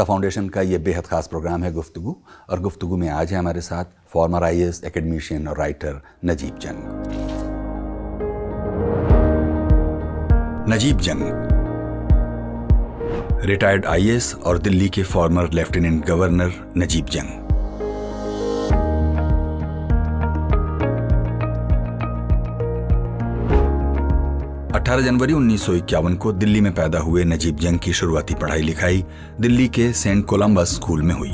आफ्ता foundation का ये बेहद ख़ास प्रोग्राम है गुफ्तु और गुफ्तु में आज है हमारे साथ फॉर्मर आई एस एकेडमिशियन और राइटर नजीब जंग नजीब जंग रिटायर्ड आईएएस और दिल्ली के फॉर्मर लेफ्टिनेंट गवर्नर नजीब जंग 18 जनवरी उन्नीस को दिल्ली में पैदा हुए नजीब जंग की शुरुआती पढ़ाई लिखाई दिल्ली के सेंट कोलम्बस स्कूल में हुई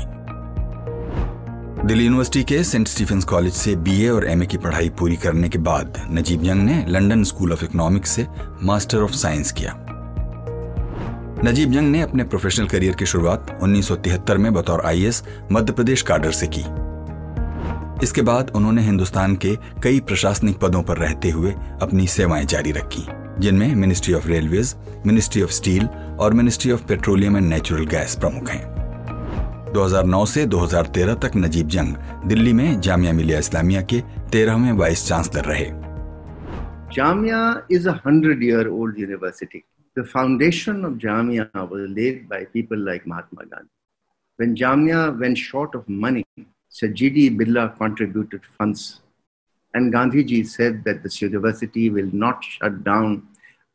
दिल्ली यूनिवर्सिटी के सेंट स्टीफेंस कॉलेज से बीए और एमए की पढ़ाई पूरी करने के बाद नजीब जंग ने लंदन स्कूल ऑफ इकोनॉमिक्स से मास्टर ऑफ साइंस किया नजीब जंग ने अपने प्रोफेशनल करियर की शुरुआत उन्नीस में बतौर आई मध्य प्रदेश काडर से की इसके बाद उन्होंने हिंदुस्तान के कई प्रशासनिक पदों पर रहते हुए अपनी सेवाएं जारी रखी जिनमें ministry of railway ministry of steel और ministry of petroleum and natural gas प्रमुख हैं 2009 से 2013 तक नजीब जंग दिल्ली में जामिया मिलिया इस्लामिया के तेरहवें वाइस चांसलर रहे Jamia is hundred year old university The foundation of Jamia was laid by people like Mahatma Gandhi. When Jamia went short of money, Sajidi Birla contributed funds And Gandhiji said that this university will not shut down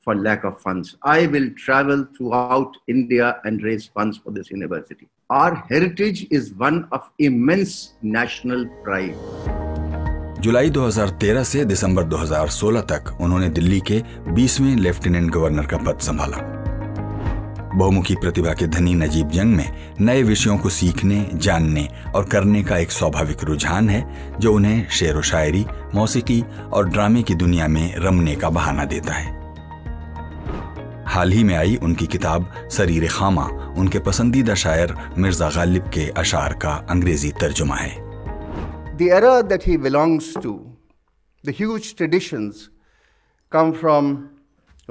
for lack of funds. I will travel throughout India and raise funds for this university. Our heritage is one of immense national pride. जुलाई 2013 से दिसंबर 2016 तक उन्होंने दिल्ली के 20वें lieutenant governor का पद संभाला बहुमुखी प्रतिभा के धनी नजीब जंग में नए विषयों को सीखने जानने और करने का एक स्वाभाविक रुझान है जो उन्हें शेर व शायरी मौसीकी और ड्रामे की दुनिया में रमने का बहाना देता है हाल ही में आई उनकी किताब सरीर खामा उनके पसंदीदा शायर मिर्जा गालिब के अशार का अंग्रेजी तर्जुमा है come from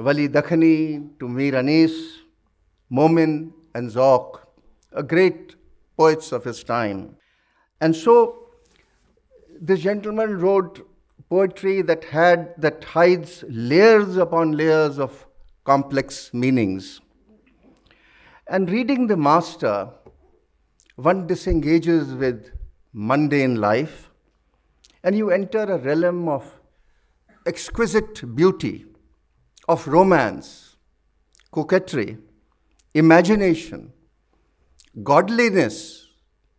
Wali Dakhani to Mir Anis, Momin and Zoc, a great poets of his time. And so this gentleman wrote poetry that had that hides layers upon layers of complex meanings. And reading the master, one disengages with mundane life and you enter a realm of exquisite beauty, of romance, coquetry, imagination, godliness,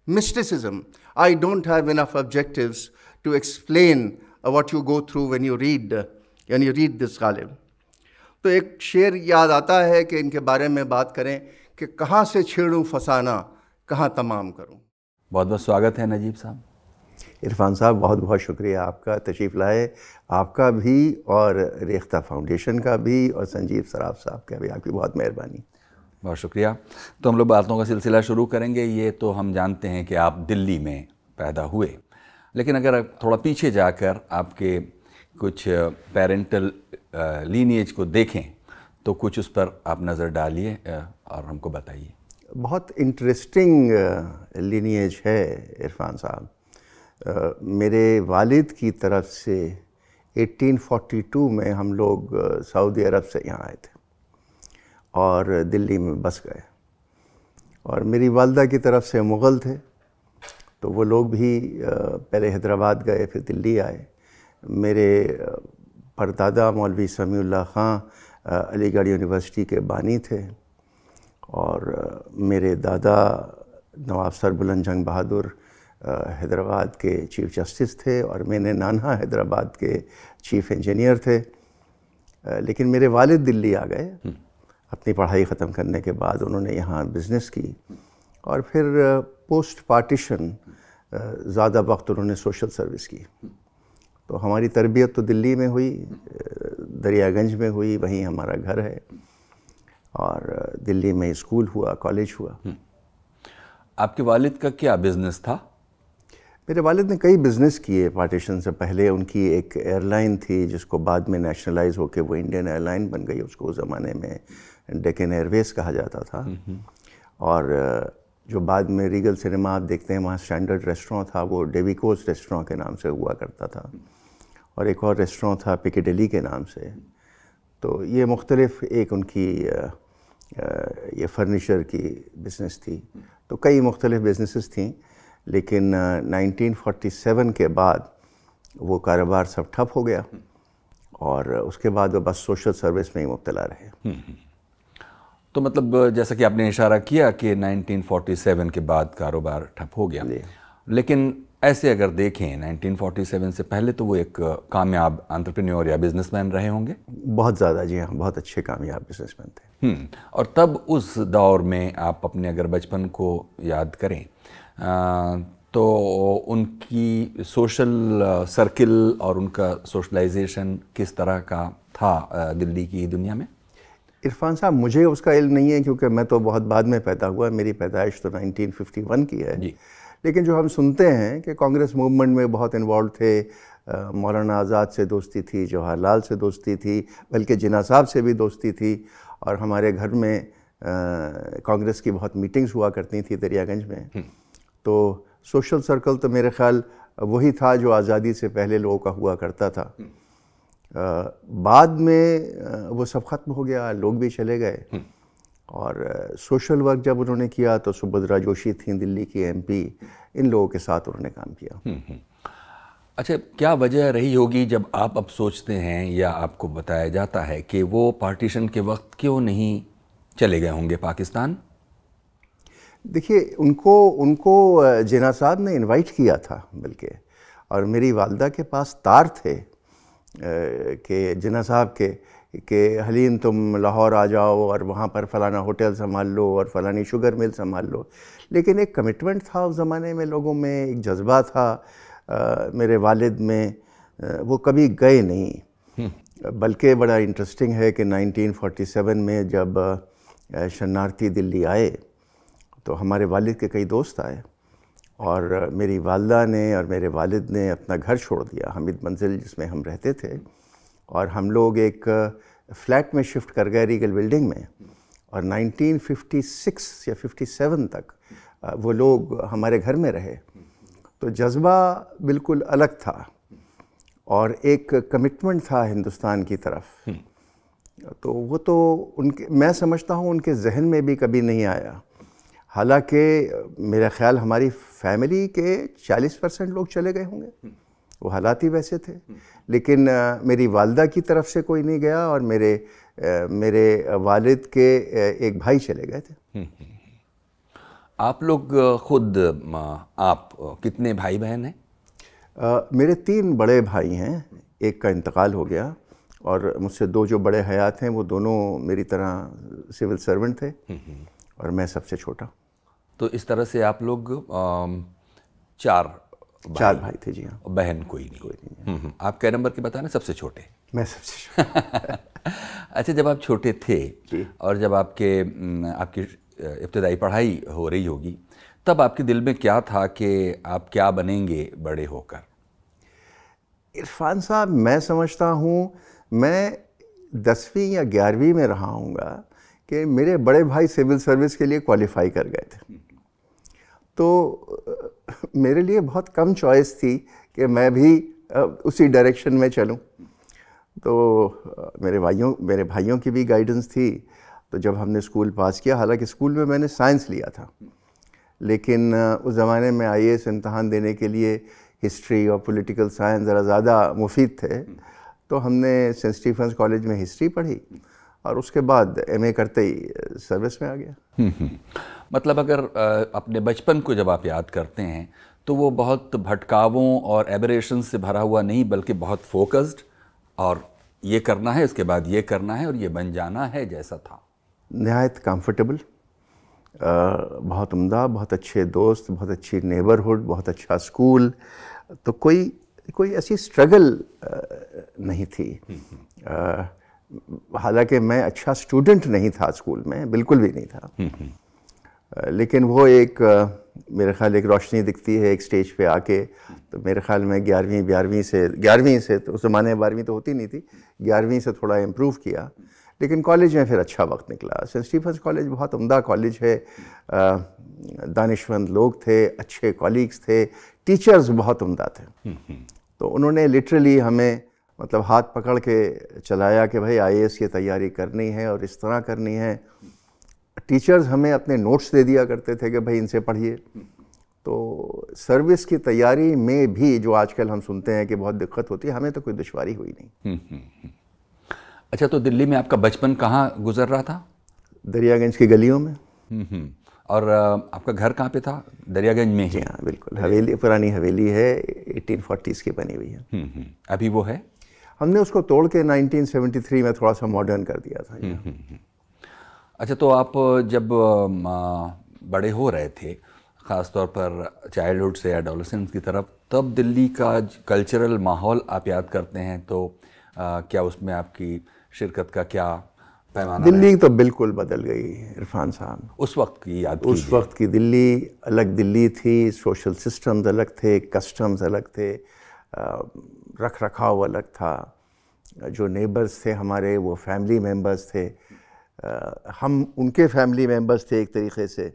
mysticism. I don't have enough objectives to explain uh, what you go through when you read uh, when you read this Ghalib. तो एक शेर याद आता है कि इनके बारे में बात करें कि कहाँ से छेड़ूँ फसाना कहाँ तमाम करूँ बहुत बहुत स्वागत है नजीब साहब इरफान साहब बहुत बहुत शुक्रिया आपका तशरीफ़ लाए आपका भी और रेख्ता फाउंडेशन का भी और संजीव सराफ साहब का भी आपकी बहुत मेहरबानी बहुत शुक्रिया तो हम लोग बातों का सिलसिला शुरू करेंगे ये तो हम जानते हैं कि आप दिल्ली में पैदा हुए लेकिन अगर थोड़ा पीछे जाकर आपके कुछ पेरेंटल लीनिएज को देखें तो कुछ उस पर आप नज़र डालिए और हमको बताइए बहुत इंटरेस्टिंग लीनिएज है इरफान साहब मेरे वालिद की तरफ से 1842 में हम लोग सऊदी अरब से यहाँ आए थे और दिल्ली में बस गए और मेरी वालदा की तरफ से मुग़ल थे तो वो लोग भी पहले हैदराबाद गए फिर दिल्ली आए मेरे परदादा मौलवी समीउल्ला ख़ां अलीगढ़ यूनिवर्सिटी के बानी थे और मेरे दादा नवाब सरबुलंद जंग बहादुर हैदराबाद के चीफ जस्टिस थे और मेरे नाना हैदराबाद के चीफ इंजीनियर थे लेकिन मेरे वालिद दिल्ली आ गए हम्म। अपनी पढ़ाई ख़त्म करने के बाद उन्होंने यहाँ बिज़नेस की और फिर पोस्ट पार्टीशन ज़्यादा वक्त उन्होंने सोशल सर्विस की तो हमारी तरबियत तो दिल्ली में हुई दरियागंज में हुई वहीं हमारा घर है और दिल्ली में स्कूल हुआ कॉलेज हुआ हम्म। आपके वालिद का क्या बिज़नेस था मेरे वालिद ने कई बिज़नेस किए पार्टीशन से पहले उनकी एक एयरलाइन थी जिसको बाद में नेशनलाइज होकर वो इंडियन एयरलाइन बन गई उसको उस ज़माने में डेकन एयरवेज कहा जाता था और जो बाद में रीगल सिनेमा आप देखते हैं वहाँ स्टैंडर्ड रेस्टोरेंट था वो डेविकोज रेस्टोरेंट के नाम से हुआ करता था और एक और रेस्टोरेंट था पिकेडली के नाम से तो ये मुख्तलिफ एक उनकी ये फर्नीचर की बिजनेस थी तो कई मुख्तलिफ बिजनेसेस थी लेकिन 1947 के बाद वो कारोबार सब ठप हो गया और उसके बाद वो बस सोशल सर्विस में ही मुबतला रहे तो मतलब जैसा कि आपने इशारा किया कि 1947 के बाद कारोबार ठप हो गया लेकिन ऐसे अगर देखें 1947 से पहले तो वो एक कामयाब अंतरप्रेन्योर या बिजनेसमैन रहे होंगे बहुत ज़्यादा जी हाँ बहुत अच्छे कामयाब बिजनेसमैन थे हम्म, और तब उस दौर में आप अपने अगर बचपन को याद करें आ, तो उनकी सोशल सर्किल और उनका सोशलाइजेशन किस तरह का था दिल्ली की दुनिया में इरफान साहब मुझे उसका इल्म नहीं है क्योंकि मैं तो बहुत बाद में पैदा हुआ मेरी पैदाइश तो 1951 की है जी। लेकिन जो हम सुनते हैं कि कांग्रेस मूवमेंट में बहुत इन्वॉल्व थे मौलाना आज़ाद से दोस्ती थी जवाहरलाल से दोस्ती थी बल्कि जिना साहब से भी दोस्ती थी और हमारे घर में कांग्रेस की बहुत मीटिंग्स हुआ करती थी दरियागंज में हम्म। तो सोशल सर्कल तो मेरे ख्याल वही था जो आज़ादी से पहले लोगों का हुआ करता था हम्म। बाद में वो सब ख़त्म हो गया लोग भी चले गए हम्म। और सोशल वर्क जब उन्होंने किया तो सुभद्रा जोशी थी दिल्ली की एमपी इन लोगों के साथ उन्होंने काम किया हम्म, हम्म। अच्छा क्या वजह रही होगी जब आप अब सोचते हैं या आपको बताया जाता है कि वो पार्टीशन के वक्त क्यों नहीं चले गए होंगे पाकिस्तान देखिए उनको उनको जिना साहब ने इनवाइट किया था बल्कि और मेरी वालदा के पास तार थे के जिना साहब के कि हलीम तुम लाहौर आ जाओ और वहाँ पर फ़लाना होटल संभाल लो और फ़लानी शुगर मिल संभाल लो लेकिन एक कमिटमेंट था उस ज़माने में लोगों में एक जज्बा था आ, मेरे वालिद में आ, वो कभी गए नहीं हम्म। बल्कि बड़ा इंटरेस्टिंग है कि 1947 में जब शरणार्थी दिल्ली आए तो हमारे वालिद के कई दोस्त आए और मेरी वालदा ने और मेरे वालिद ने अपना घर छोड़ दिया हमिद मंजिल जिसमें हम रहते थे और हम लोग एक फ्लैट में शिफ्ट कर गए रीगल बिल्डिंग में और 1956 या 57 तक वो लोग हमारे घर में रहे तो जज्बा बिल्कुल अलग था और एक कमिटमेंट था हिंदुस्तान की तरफ हम्म। तो वो तो उनके मैं समझता हूँ उनके जहन में भी कभी नहीं आया हालांकि मेरा ख्याल हमारी फैमिली के 40 परसेंट लोग चले गए होंगे वो हालात ही वैसे थे लेकिन मेरी वालदा की तरफ से कोई नहीं गया और मेरे मेरे वालिद के एक भाई चले गए थे हम्म, हम्म, हम्म। आप लोग खुद आप कितने भाई बहन हैं मेरे तीन बड़े भाई हैं एक का इंतकाल हो गया और मुझसे दो जो बड़े हयात हैं वो दोनों मेरी तरह सिविल सर्वेंट थे और मैं सबसे छोटा तो इस तरह से आप लोग चार भाई, चार भाई थे जी हाँ बहन कोई नहीं कोई नहीं हम्म, हम्म। आप क्या नंबर के बताने सबसे छोटे मैं सबसे अच्छा जब आप छोटे थे और जब आपके आपकी इब्तदाई पढ़ाई हो रही होगी तब आपके दिल में क्या था कि आप क्या बनेंगे बड़े होकर इरफान साहब मैं समझता हूँ मैं दसवीं या ग्यारहवीं में रहा हूँगा कि मेरे बड़े भाई सिविल सर्विस के लिए क्वालिफाई कर गए थे तो मेरे लिए बहुत कम चॉइस थी कि मैं भी उसी डायरेक्शन में चलूं तो मेरे भाइयों मेरे भाइयों की भी गाइडेंस थी तो जब हमने स्कूल पास किया हालांकि स्कूल में मैंने साइंस लिया था लेकिन उस ज़माने में आई एस इम्तहान देने के लिए हिस्ट्री और पॉलिटिकल साइंस ज़रा ज़्यादा मुफीद थे तो हमने सेंट स्टीफेंस कॉलेज में हिस्ट्री पढ़ी और उसके बाद एमए करते ही सर्विस में आ गया हम्म, हम्म। मतलब अगर अपने बचपन को जब आप याद करते हैं तो वो बहुत भटकावों और एबरेशन से भरा हुआ नहीं बल्कि बहुत फोकस्ड और ये करना है उसके बाद ये करना है और ये बन जाना है जैसा था नहायत कंफर्टेबल बहुत उम्दा बहुत अच्छे दोस्त बहुत अच्छी नेबरहुड बहुत अच्छा स्कूल तो कोई कोई ऐसी स्ट्रगल नहीं थी हालांकि मैं अच्छा स्टूडेंट नहीं था स्कूल में बिल्कुल भी नहीं था लेकिन वो एक मेरे ख्याल एक रोशनी दिखती है एक स्टेज पे आके तो मेरे ख्याल में ग्यारहवीं बारहवीं से ग्यारहवीं से तो उस ज़माने में बारहवीं तो होती नहीं थी ग्यारहवीं से थोड़ा इम्प्रूव किया लेकिन कॉलेज में फिर अच्छा वक्त निकला सेंट स्टीफन्स कॉलेज बहुत उमदा कॉलेज है दानिशमंद लोग थे अच्छे कॉलीग्स थे टीचर्स बहुत उमदा थे हम्म, हम्म। तो उन्होंने लिटरली हमें मतलब हाथ पकड़ के चलाया कि भाई आई की तैयारी करनी है और इस तरह करनी है टीचर्स हमें अपने नोट्स दे दिया करते थे कि भाई इनसे पढ़िए तो सर्विस की तैयारी में भी जो आजकल हम सुनते हैं कि बहुत दिक्कत होती है हमें तो कोई दुशारी हुई नहीं हम्म, हम्म, हम्म। अच्छा तो दिल्ली में आपका बचपन कहाँ गुजर रहा था दरियागंज की गलियों में और आपका घर कहाँ पे था दरियागंज में ही हाँ बिल्कुल हवेली पुरानी हवेली है एटीन की बनी हुई है अभी वो है हमने उसको तोड़ के 1973 में थोड़ा सा मॉडर्न कर दिया था अच्छा तो आप जब बड़े हो रहे थे ख़ासतौर पर चाइल्डहुड से एडोलसेंस की तरफ तब दिल्ली का कल्चरल माहौल आप याद करते हैं तो आ, क्या उसमें आपकी शिरकत का क्या पैमाना दिल्ली तो बिल्कुल बदल गई इरफान साहब उस वक्त की याद उस वक्त की दिल्ली अलग दिल्ली थी सोशल सिस्टम्स अलग थे कस्टम्स अलग थे रख रखाव अलग था जो नेबर्स थे हमारे वो फैमिली मेम्बर्स थे हम उनके फैमिली मेम्बर्स थे एक तरीके से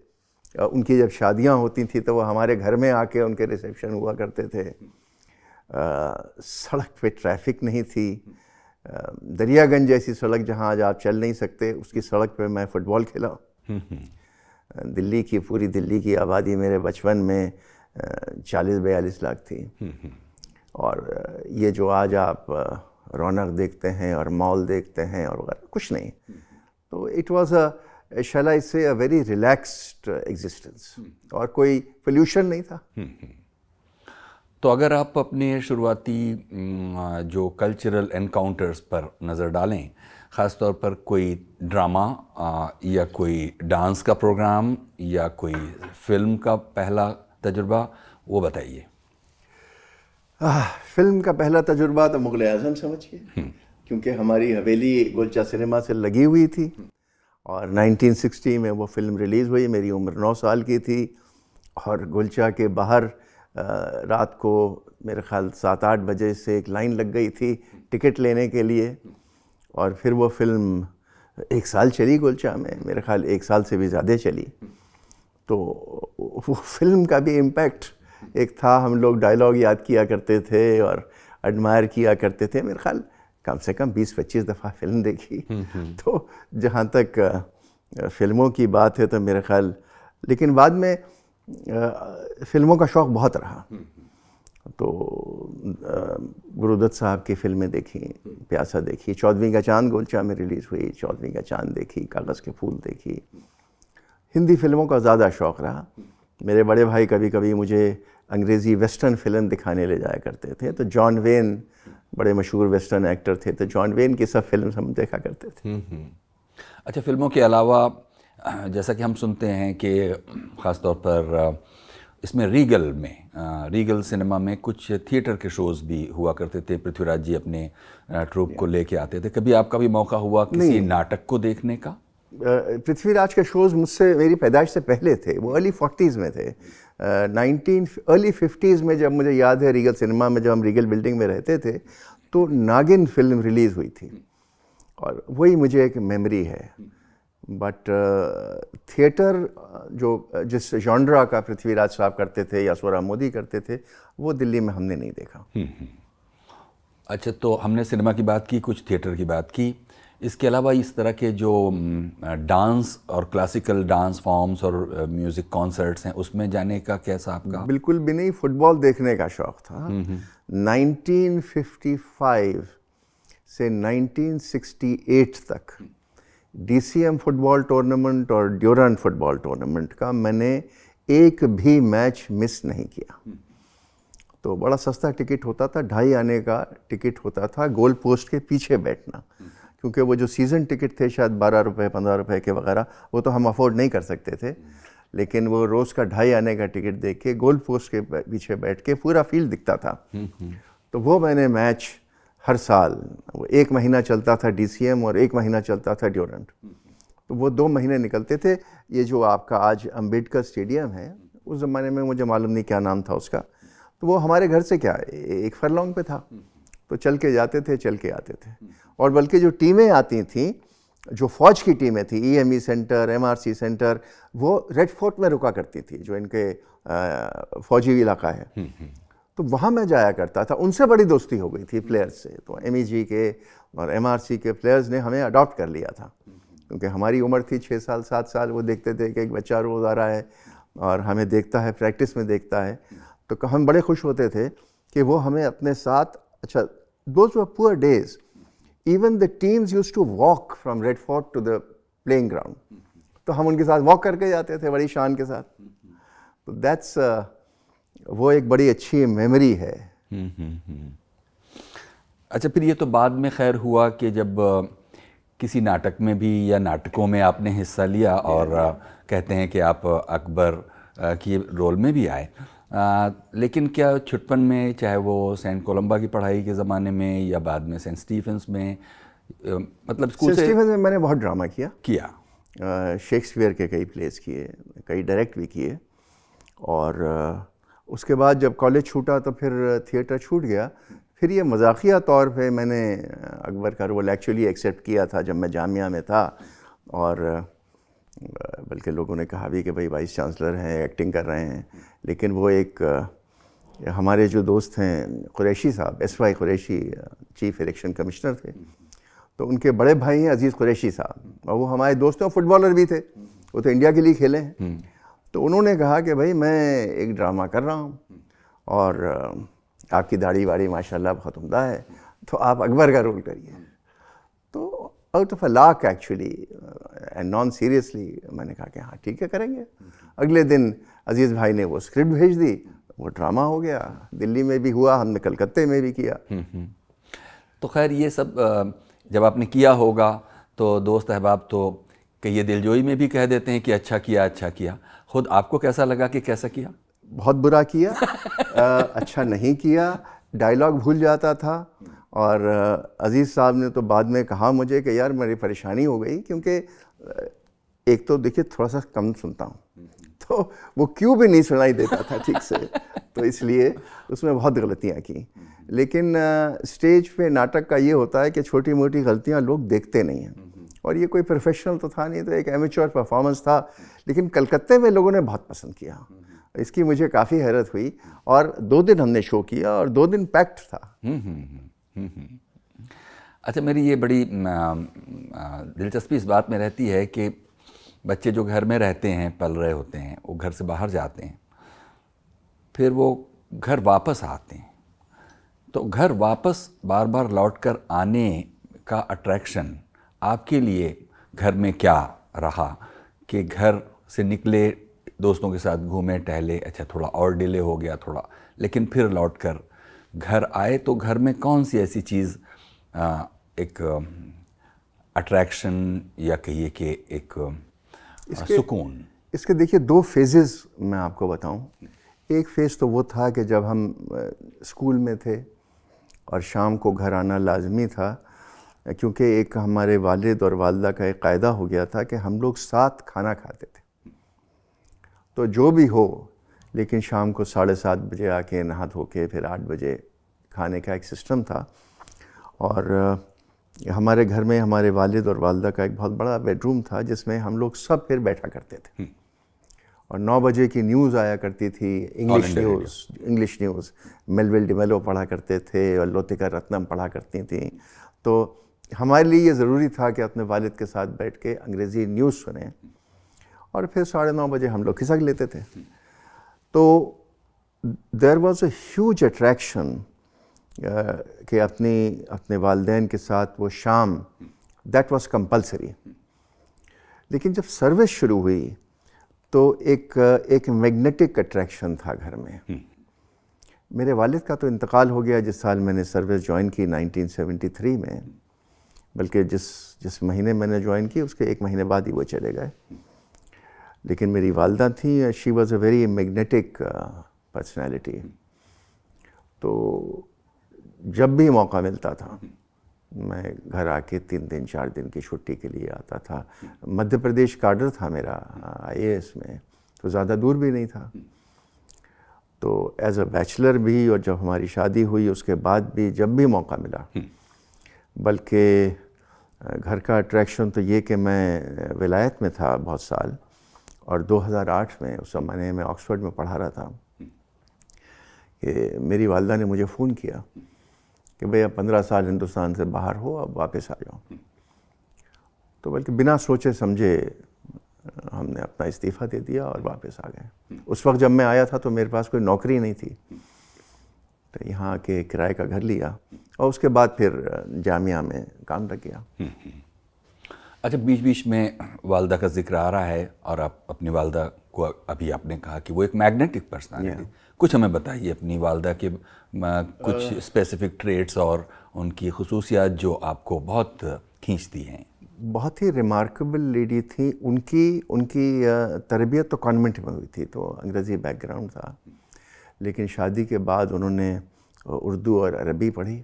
उनकी जब शादियां होती थी तो वो हमारे घर में आके उनके रिसेप्शन हुआ करते थे सड़क पे ट्रैफिक नहीं थी दरियागंज जैसी सड़क जहां आज आप चल नहीं सकते उसकी सड़क पे मैं फ़ुटबॉल खेला हम्म, हम्म। दिल्ली की पूरी दिल्ली की आबादी मेरे बचपन में चालीस बयालीस लाख थी हम्म, और ये जो आज आप रौनक देखते हैं और मॉल देखते हैं और वगैरह कुछ नहीं तो इट वॉज अ शैल आई से अ वेरी रिलैक्स्ड एग्जिस्टेंस और कोई पोल्यूशन नहीं था hmm, hmm. तो अगर आप अपने शुरुआती जो कल्चरल एनकाउंटर्स पर नज़र डालें ख़ास तौर पर कोई ड्रामा या कोई डांस का प्रोग्राम या कोई फिल्म का पहला तजुर्बा वो बताइए फिल्म का पहला तजुर्बा तो मुग़ल आज़म समझिए hmm. क्योंकि हमारी हवेली गुलचा सिनेमा से लगी हुई थी और 1960 में वो फिल्म रिलीज़ हुई मेरी उम्र नौ साल की थी और गुलचा के बाहर रात को मेरे ख्याल सात आठ बजे से एक लाइन लग गई थी टिकट लेने के लिए और फिर वो फिल्म एक साल चली गुलचा में मेरे ख्याल एक साल से भी ज़्यादा चली तो वो फिल्म का भी इम्पेक्ट एक था हम लोग डायलॉग याद किया करते थे और एडमायर किया करते थे मेरे ख्याल कम से कम 20-25 दफ़ा फिल्म देखी हम्म, हम्म। तो जहाँ तक फिल्मों की बात है तो मेरे ख्याल लेकिन बाद में फिल्मों का शौक़ बहुत रहा हम्म, तो गुरुदत्त साहब की फिल्में देखी प्यासा देखी चौदहवीं का चांद गोलचा में रिलीज़ हुई चौदहवीं का चांद देखी कागज़ के फूल देखी हिंदी फिल्मों का ज़्यादा शौक़ रहा मेरे बड़े भाई कभी कभी मुझे अंग्रेज़ी वेस्टर्न फिल्म दिखाने ले जाया करते थे तो जॉन वेन बड़े मशहूर वेस्टर्न एक्टर थे तो जॉन वेन की सब फिल्म हम देखा करते थे हम्म, हम्म। अच्छा फिल्मों के अलावा जैसा कि हम सुनते हैं कि ख़ास तौर पर इसमें रीगल में रीगल सिनेमा में कुछ थिएटर के शोज़ भी हुआ करते थे पृथ्वीराज जी अपने ट्रूप को लेके आते थे कभी आपका भी मौका हुआ किसी नाटक को देखने का पृथ्वीराज के शोज़ मुझसे मेरी पैदाइश से पहले थे वो अर्ली फोर्टीज़ में थे नाइनटीन अर्ली फिफ्टीज़ में जब मुझे याद है रीगल सिनेमा में जब हम रीगल बिल्डिंग में रहते थे तो नागिन फिल्म रिलीज़ हुई थी और वही मुझे एक मेमोरी है बट थिएटर uh, जो जिस जॉन्ड्रा का पृथ्वीराज साहब करते थे या सोरा मोदी करते थे वो दिल्ली में हमने नहीं देखा हम्म, हम्म। अच्छा तो हमने सिनेमा की बात की कुछ थिएटर की बात की इसके अलावा इस तरह के जो डांस और क्लासिकल डांस फॉर्म्स और म्यूज़िक कॉन्सर्ट्स हैं उसमें जाने का कैसा आपका बिल्कुल भी नहीं फुटबॉल देखने का शौक़ था 1955 हम्म, हम्म। से 1968 तक डीसीएम फुटबॉल टूर्नामेंट और ड्यूरन फुटबॉल टूर्नामेंट का मैंने एक भी मैच मिस नहीं किया हम्म। तो बड़ा सस्ता टिकट होता था ढाई आने का टिकट होता था गोल पोस्ट के पीछे बैठना क्योंकि वो जो सीज़न टिकट थे शायद बारह रुपये पंद्रह रुपये के वगैरह वो तो हम अफोर्ड नहीं कर सकते थे लेकिन वो रोज़ का ढाई आने का टिकट देख के गोल पोस्ट के पीछे बैठ के पूरा फील्ड दिखता था हम्म, हम्म। तो वो मैंने मैच हर साल वो एक महीना चलता था डी और एक महीना चलता था ड्योरेंट तो वो दो महीने निकलते थे ये जो आपका आज अम्बेडकर स्टेडियम है उस ज़माने में मुझे मालूम नहीं क्या नाम था उसका तो वो हमारे घर से क्या एक फरलोंग पे था तो चल के जाते थे चल के आते थे और बल्कि जो टीमें आती थीं जो फ़ौज की टीमें थी ई सेंटर एम सेंटर वो रेड फोर्ट में रुका करती थी जो इनके फ़ौजी इलाका है हम्म, हम्म। तो वहाँ मैं जाया करता था उनसे बड़ी दोस्ती हो गई थी प्लेयर्स से तो एम e के और एम के प्लेयर्स ने हमें अडॉप्ट कर लिया था क्योंकि हमारी उम्र थी छः साल सात साल वो देखते थे कि एक बच्चा रोज़ आ रहा है और हमें देखता है प्रैक्टिस में देखता है तो हम बड़े खुश होते थे कि वो हमें अपने साथ अच्छा those were poor days even the teams used to walk from Red Fort to the playing ground तो हम उनके साथ वॉक करके जाते थे बड़ी शान के साथ तो दैट्स uh, वो एक बड़ी अच्छी मेमोरी है हम्म, हम्म, हम्म। अच्छा फिर ये तो बाद में खैर हुआ कि जब uh, किसी नाटक में भी या नाटकों में आपने हिस्सा लिया और uh, कहते हैं कि आप uh, अकबर की रोल में भी आए आ, लेकिन क्या छुटपन में चाहे वो सेंट कोलम्बा की पढ़ाई के ज़माने में या बाद में सेंट स्टीफेंस में मतलब स्कूल से स्टीफेंस में मैंने बहुत ड्रामा किया किया शेक्सपियर के कई प्लेस किए कई डायरेक्ट भी किए और उसके बाद जब कॉलेज छूटा तो फिर थिएटर छूट गया फिर ये मजाकिया तौर पे मैंने अकबर का रोल एक्चुअली एक्सेप्ट किया था जब मैं जामिया में था और बल्कि लोगों ने कहा भी कि भाई वाइस चांसलर हैं एक्टिंग कर रहे हैं लेकिन वो एक हमारे जो दोस्त हैं कुरैशी साहब S Y Qureshi chief election commissioner थे तो उनके बड़े भाई हैं अजीज़ कुरैशी साहब और वो हमारे दोस्त हैं फुटबॉलर भी थे वो तो इंडिया के लिए खेले हैं हम्म। तो उन्होंने कहा कि भाई मैं एक ड्रामा कर रहा हूँ और आपकी दाढ़ी वाड़ी माशाल्लाह बहुत उमदा है तो आप अकबर का रोल करिए तो out of a lark actually and non seriously मैंने कहा कि हाँ ठीक है करेंगे अगले दिन अजीज़ भाई ने वो स्क्रिप्ट भेज दी वो ड्रामा हो गया दिल्ली में भी हुआ हमने कलकत्ते में भी किया हम्म, हम्म। तो खैर ये सब जब आपने किया होगा तो दोस्त अहबाब तो कि ये दिलजोई में भी कह देते हैं कि अच्छा किया अच्छा किया खुद आपको कैसा लगा कि कैसा किया बहुत बुरा किया आ, अच्छा नहीं किया डायलॉग भूल जाता था और अज़ीज़ साहब ने तो बाद में कहा मुझे कि यार मेरी परेशानी हो गई क्योंकि एक तो देखिए थोड़ा सा कम सुनता हूँ तो वो क्यों भी नहीं सुनाई देता था ठीक से तो इसलिए उसमें बहुत गलतियाँ की लेकिन स्टेज पे नाटक का ये होता है कि छोटी मोटी गलतियाँ लोग देखते नहीं हैं और ये कोई प्रोफेशनल तो था नहीं तो एक एमेचोर परफॉर्मेंस था लेकिन कलकत्ते में लोगों ने बहुत पसंद किया इसकी मुझे काफ़ी हैरत हुई और दो दिन हमने शो किया और दो दिन पैक्ड था हम्म, हम्म, हम्म। अच्छा मेरी ये बड़ी दिलचस्पी इस बात में रहती है कि बच्चे जो घर में रहते हैं पल रहे होते हैं वो घर से बाहर जाते हैं फिर वो घर वापस आते हैं तो घर वापस बार बार लौट कर आने का अट्रैक्शन आपके लिए घर में क्या रहा कि घर से निकले दोस्तों के साथ घूमे टहले अच्छा थोड़ा और डिले हो गया थोड़ा लेकिन फिर लौट कर घर आए तो घर में कौन सी ऐसी चीज़ एक अट्रैक्शन या कहिए कि एक इसके, सुकून इसके देखिए दो फेजेस मैं आपको बताऊं एक फेज़ तो वो था कि जब हम स्कूल में थे और शाम को घर आना लाजमी था क्योंकि एक हमारे वालिद और वालदा का एक कायदा हो गया था कि हम लोग साथ खाना खाते थे तो जो भी हो लेकिन शाम को साढ़े सात बजे आके नहा धो के फिर आठ बजे खाने का एक सिस्टम था और हमारे घर में हमारे वालिद और वालदा का एक बहुत बड़ा बेडरूम था जिसमें हम लोग सब फिर बैठा करते थे हम्म। और नौ बजे की न्यूज़ आया करती थी English news English news Melville de Mello पढ़ा करते थे और लोतिका रत्नम पढ़ा करती थी तो हमारे लिए ये ज़रूरी था कि अपने वालिद के साथ बैठ के अंग्रेज़ी न्यूज़ सुने और फिर साढ़े नौ बजे हम लोग खिसक लेते थे तो there was a huge attraction कि अपनी अपने वालदेन के साथ वो शाम दैट वाज कंपलसरी लेकिन जब सर्विस शुरू हुई तो एक एक मैग्नेटिक अट्रैक्शन था घर में हम्म। मेरे वालिद का तो इंतकाल हो गया जिस साल मैंने सर्विस ज्वाइन की 1973 में बल्कि जिस जिस महीने मैंने ज्वाइन की उसके एक महीने बाद ही वो चले गए लेकिन मेरी वालदा थी she was a very magnetic personality तो जब भी मौका मिलता था मैं घर आके तीन दिन चार दिन की छुट्टी के लिए आता था मध्य प्रदेश काडर था मेरा आई में तो ज़्यादा दूर भी नहीं था तो एज अ बैचलर भी और जब हमारी शादी हुई उसके बाद भी जब भी मौका मिला बल्कि घर का अट्रैक्शन तो ये कि मैं विलायत में था बहुत साल और 2008 में उस ज़माने में ऑक्सफोर्ड में पढ़ा रहा था कि मेरी वालदा ने मुझे फ़ोन किया कि भैया पंद्रह साल हिंदुस्तान से बाहर हो अब वापस आ जाओ तो बल्कि बिना सोचे समझे हमने अपना इस्तीफ़ा दे दिया और वापस आ गए उस वक्त जब मैं आया था तो मेरे पास कोई नौकरी नहीं थी तो यहाँ आके किराए का घर लिया और उसके बाद फिर जामिया में काम लग गया हम्म, हम्म। अच्छा बीच बीच में वालदा का जिक्र आ रहा है और आप अपनी वालदा को अभी आपने कहा कि वो एक मैग्नेटिक पर्सन है कुछ हमें बताइए अपनी वालदा के कुछ स्पेसिफिक ट्रेट्स और उनकी खसूसियात जो आपको बहुत खींचती हैं बहुत ही रिमार्केबल लेडी थी उनकी उनकी तरबियत तो कॉन्वेंट में हुई थी तो अंग्रेज़ी बैकग्राउंड था लेकिन शादी के बाद उन्होंने उर्दू और अरबी पढ़ी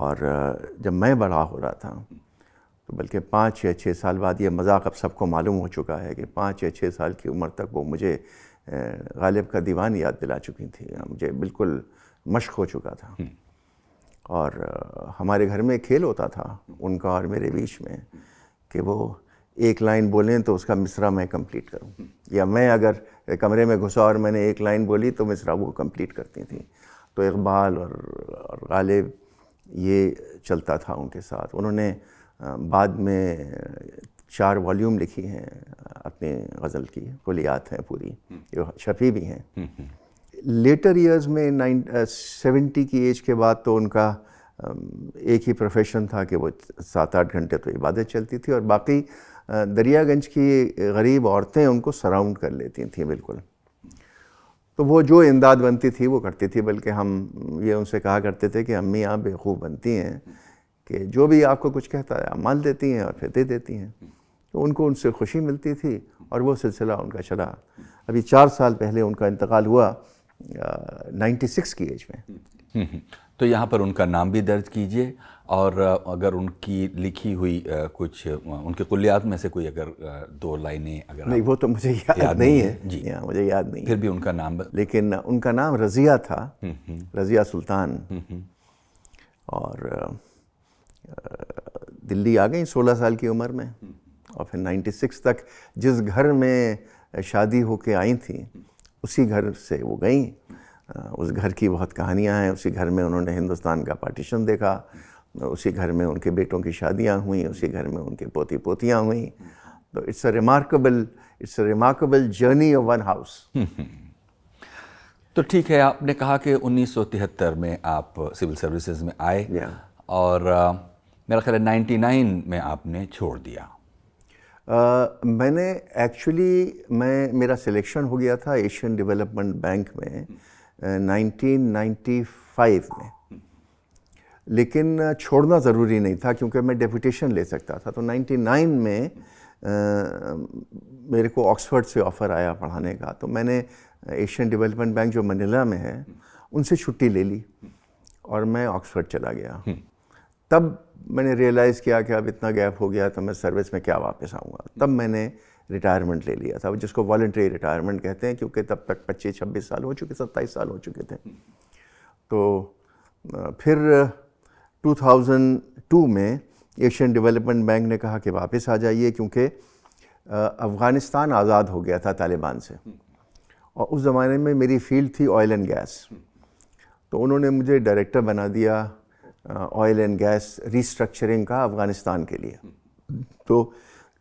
और जब मैं बड़ा हो रहा था तो बल्कि पाँच या छः साल बाद ये मजाक अब सबको मालूम हो चुका है कि पाँच या छः साल की उम्र तक वो मुझे गालिब का दीवान याद दिला चुकी थी मुझे बिल्कुल मश्क हो चुका था हम्म। और हमारे घर में खेल होता था उनका और मेरे बीच में कि वो एक लाइन बोलें तो उसका मिसरा मैं कंप्लीट करूं या मैं अगर कमरे में घुसा और मैंने एक लाइन बोली तो मिसरा वो कंप्लीट करती थी तो इकबाल और, और गालिब ये चलता था उनके साथ उन्होंने बाद में चार वॉल्यूम लिखी हैं अपनी गज़ल की कुलियात हैं पूरी जो शफी भी हैं लेटर हम्म, ईयर्स हम्म। में नाइन सेवेंटी uh, की एज के बाद तो उनका um, एक ही प्रोफेशन था कि वो सात आठ घंटे तो इबादत चलती थी और बाकी uh, दरियागंज की गरीब औरतें उनको सराउंड कर लेती थी, बिल्कुल तो वो जो इमदाद बनती थी वो करती थी बल्कि हम ये उनसे कहा करते थे कि अम्मी आप बेखूब बनती हैं कि जो भी आपको कुछ कहता है आप मान देती हैं और फिर दे देती हैं तो उनको उनसे खुशी मिलती थी और वो सिलसिला उनका चला अभी चार साल पहले उनका इंतकाल हुआ नाइन्टी सिक्स की एज में हम्म, हम्म। तो यहाँ पर उनका नाम भी दर्ज कीजिए और अगर उनकी लिखी हुई कुछ उनके कुलियात में से कोई अगर दो लाइनें अगर नहीं वो तो मुझे याद, याद नहीं है जी या, हाँ, मुझे याद नहीं फिर भी उनका नाम लेकिन उनका नाम रज़िया था हम्म, रज़िया सुल्तान और दिल्ली आ गई सोलह साल की उम्र में और फिर 96 तक जिस घर में शादी होके आई थी उसी घर से वो गई उस घर की बहुत कहानियाँ हैं उसी घर में उन्होंने हिंदुस्तान का पार्टीशन देखा उसी घर में उनके बेटों की शादियाँ हुई उसी घर में उनके पोती पोतियाँ हुई तो it's a remarkable it's a remarkable journey of one house तो ठीक है आपने कहा कि उन्नीस में आप सिविल सर्विसेज में आए yeah. और मेरा ख्याल 99 में आपने छोड़ दिया मैंने एक्चुअली मैं मेरा सिलेक्शन हो गया था एशियन डेवलपमेंट बैंक में uh, हम्म। 1995 में लेकिन छोड़ना ज़रूरी नहीं था क्योंकि मैं डेपुटेशन ले सकता था तो 99 में आ, मेरे को ऑक्सफर्ड से ऑफ़र आया पढ़ाने का तो मैंने एशियन डेवलपमेंट बैंक जो मनीला में है हम्म। उनसे छुट्टी ले ली और मैं ऑक्सफर्ड चला गया हम्म। तब मैंने रियलाइज़ किया कि अब इतना गैप हो गया तो मैं सर्विस में क्या वापस आऊँगा तब मैंने रिटायरमेंट ले लिया था जिसको वॉल्ट्री रिटायरमेंट कहते हैं क्योंकि तब तक पच्चीस छब्बीस साल हो चुके सत्ताईस साल हो चुके थे तो फिर 2002 में एशियन डेवलपमेंट बैंक ने कहा कि वापस आ जाइए क्योंकि अफ़गानिस्तान आज़ाद हो गया था तालिबान से और उस ज़माने में मेरी फील्ड थी ऑयल एंड गैस तो उन्होंने मुझे डायरेक्टर बना दिया ऑयल एंड गैस रिस्ट्रक्चरिंग का अफ़गानिस्तान के लिए तो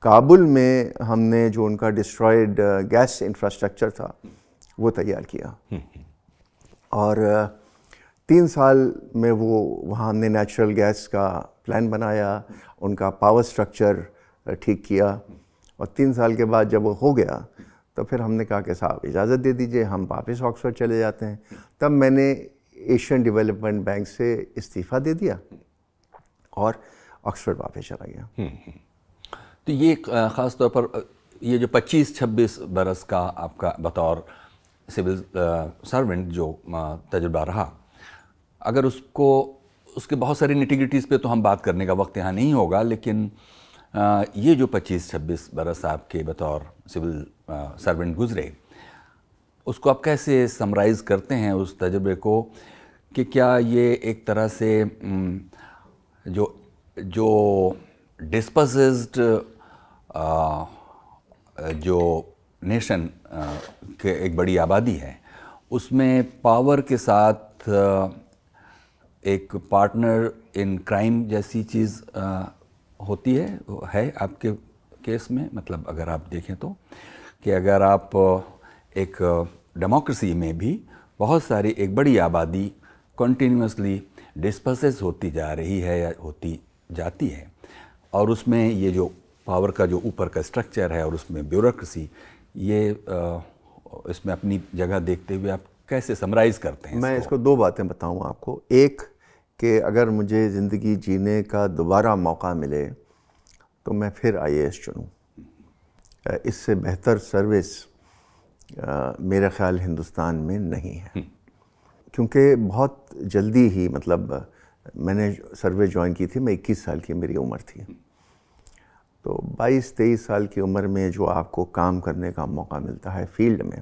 काबुल में हमने जो उनका डिस्ट्रॉयड गैस इंफ्रास्ट्रक्चर था वो तैयार किया हम्म, हम्म। और तीन साल में वो वहाँ हमने नेचुरल गैस का प्लान बनाया उनका पावर स्ट्रक्चर ठीक किया और तीन साल के बाद जब वो हो गया तो फिर हमने कहा कि साहब इजाज़त दे दीजिए हम वापस ऑक्सफर्ड चले जाते हैं तब मैंने एशियन डेवलपमेंट बैंक से इस्तीफ़ा दे दिया और ऑक्सफर्ड वापस चला गया हम्म, हम्म। तो ये ख़ास तौर पर ये जो 25-26 बरस का आपका बतौर सिविल सर्वेंट जो तजुर्बा रहा अगर उसको उसके बहुत सारी निटिगिटीज़ पे तो हम बात करने का वक्त यहाँ नहीं होगा लेकिन ये जो 25-26 बरस आपके बतौर सिविल सर्वेंट गुजरे उसको आप कैसे समराइज़ करते हैं उस तजुर्बे को कि क्या ये एक तरह से जो जो डिस्पज जो नेशन के एक बड़ी आबादी है उसमें पावर के साथ एक पार्टनर इन क्राइम जैसी चीज़ होती है है आपके केस में मतलब अगर आप देखें तो कि अगर आप एक डेमोक्रेसी में भी बहुत सारी एक बड़ी आबादी कंटिन्यूसली डिस्पसेस होती जा रही है या होती जाती है और उसमें ये जो पावर का जो ऊपर का स्ट्रक्चर है और उसमें ब्यूरोक्रेसी ये आ, इसमें अपनी जगह देखते हुए आप कैसे समराइज़ करते हैं मैं इसको, इसको दो बातें बताऊँ आपको एक कि अगर मुझे ज़िंदगी जीने का दोबारा मौका मिले तो मैं फिर आई एस चुनूँ इससे बेहतर सर्विस मेरा ख्याल हिंदुस्तान में नहीं है हम्म। क्योंकि बहुत जल्दी ही मतलब मैंने सर्वे ज्वाइन की थी मैं 21 साल की मेरी उम्र थी तो 22 तेईस साल की उम्र में जो आपको काम करने का मौका मिलता है फील्ड में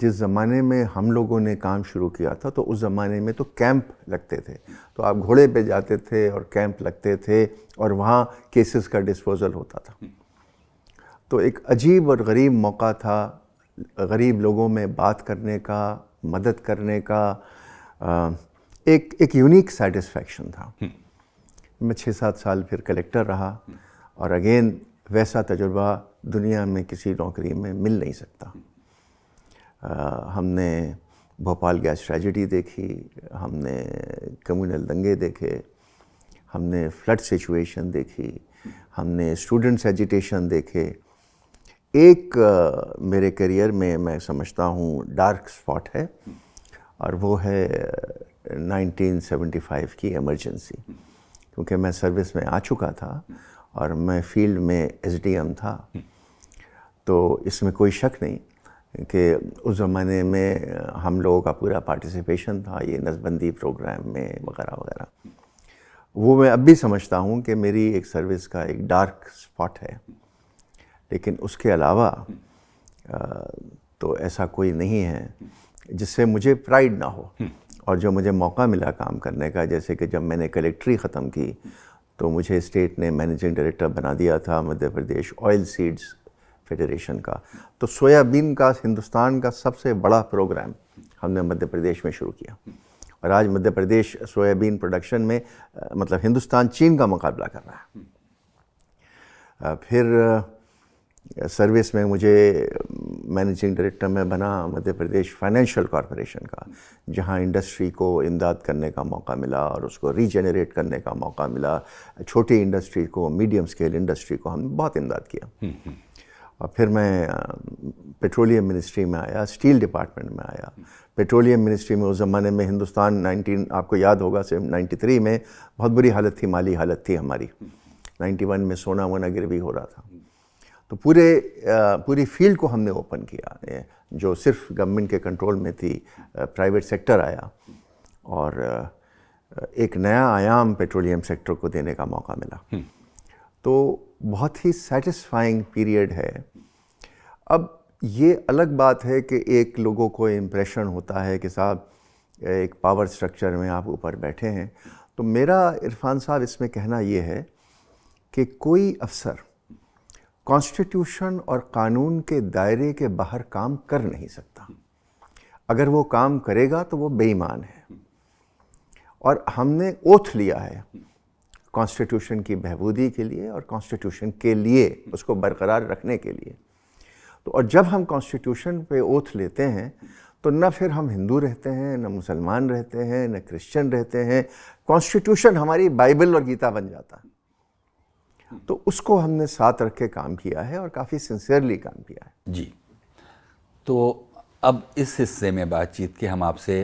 जिस ज़माने में हम लोगों ने काम शुरू किया था तो उस ज़माने में तो कैंप लगते थे तो आप घोड़े पे जाते थे और कैंप लगते थे और वहाँ केसेस का डिस्पोज़ल होता था तो एक अजीब और गरीब मौका था गरीब लोगों में बात करने का मदद करने का एक एक यूनिक सेटिस्फैक्शन था हम्म। मैं छः सात साल फिर कलेक्टर रहा और अगेन वैसा तजुर्बा दुनिया में किसी नौकरी में मिल नहीं सकता आ, हम्म। हमने भोपाल गैस ट्रेजिडी देखी हमने कम्युनल दंगे देखे हमने फ्लड सिचुएशन देखी हमने स्टूडेंट्स एजिटेशन देखे एक मेरे करियर में मैं समझता हूँ डार्क स्पॉट है और वो है 1975 की इमरजेंसी क्योंकि मैं सर्विस में आ चुका था और मैं फील्ड में एस था तो इसमें कोई शक नहीं कि उस ज़माने में हम लोगों का पूरा पार्टिसिपेशन था ये नसबंदी प्रोग्राम में वगैरह वगैरह वो मैं अब भी समझता हूँ कि मेरी एक सर्विस का एक डार्क स्पॉट है लेकिन उसके अलावा तो ऐसा कोई नहीं है जिससे मुझे प्राइड ना हो हम्म। और जो मुझे मौका मिला काम करने का जैसे कि जब मैंने कलेक्ट्री ख़त्म की तो मुझे स्टेट ने मैनेजिंग डायरेक्टर बना दिया था Madhya Pradesh oil seeds federation का तो सोयाबीन का हिंदुस्तान का सबसे बड़ा प्रोग्राम हमने मध्य प्रदेश में शुरू किया और आज मध्य प्रदेश सोयाबीन प्रोडक्शन में मतलब हिंदुस्तान चीन का मुकाबला कर रहा है फिर सर्विस में मुझे मैनेजिंग डायरेक्टर में बना मध्य प्रदेश फाइनेंशियल कॉरपोरेशन का जहाँ इंडस्ट्री को इमदाद करने का मौका मिला और उसको रीजनरेट करने का मौका मिला छोटी इंडस्ट्री को मीडियम स्केल इंडस्ट्री को हमने बहुत इमदाद किया हम्म, हम्म। और फिर मैं पेट्रोलियम मिनिस्ट्री में आया स्टील डिपार्टमेंट में आया पेट्रोलियम मिनिस्ट्री में उस ज़माने में हिंदुस्तान 19 आपको याद होगा सिर्फ 93 में बहुत बुरी हालत थी माली हालत थी हमारी 91 में सोना वोना गिरवी हो रहा था तो पूरे पूरी फील्ड को हमने ओपन किया जो सिर्फ गवर्नमेंट के कंट्रोल में थी प्राइवेट सेक्टर आया और एक नया आयाम पेट्रोलियम सेक्टर को देने का मौका मिला हम्म। तो बहुत ही सेटिस्फाइंग पीरियड है अब ये अलग बात है कि एक लोगों को इम्प्रेशन होता है कि साहब एक पावर स्ट्रक्चर में आप ऊपर बैठे हैं तो मेरा इरफान साहब इसमें कहना ये है कि कोई अफसर कॉन्स्टिट्यूशन और कानून के दायरे के बाहर काम कर नहीं सकता अगर वो काम करेगा तो वो बेईमान है और हमने ओथ लिया है कॉन्स्टिट्यूशन की बहबूदी के लिए और कॉन्स्टिट्यूशन के लिए उसको बरकरार रखने के लिए तो और जब हम कॉन्स्टिट्यूशन पे ओथ लेते हैं तो न फिर हम हिंदू रहते हैं न मुसलमान रहते हैं न क्रिश्चियन रहते हैं कॉन्स्टिट्यूशन हमारी बाइबल और गीता बन जाता है तो उसको हमने साथ रख के काम किया है और काफ़ी सिंसियरली काम किया है जी तो अब इस हिस्से में बातचीत के हम आपसे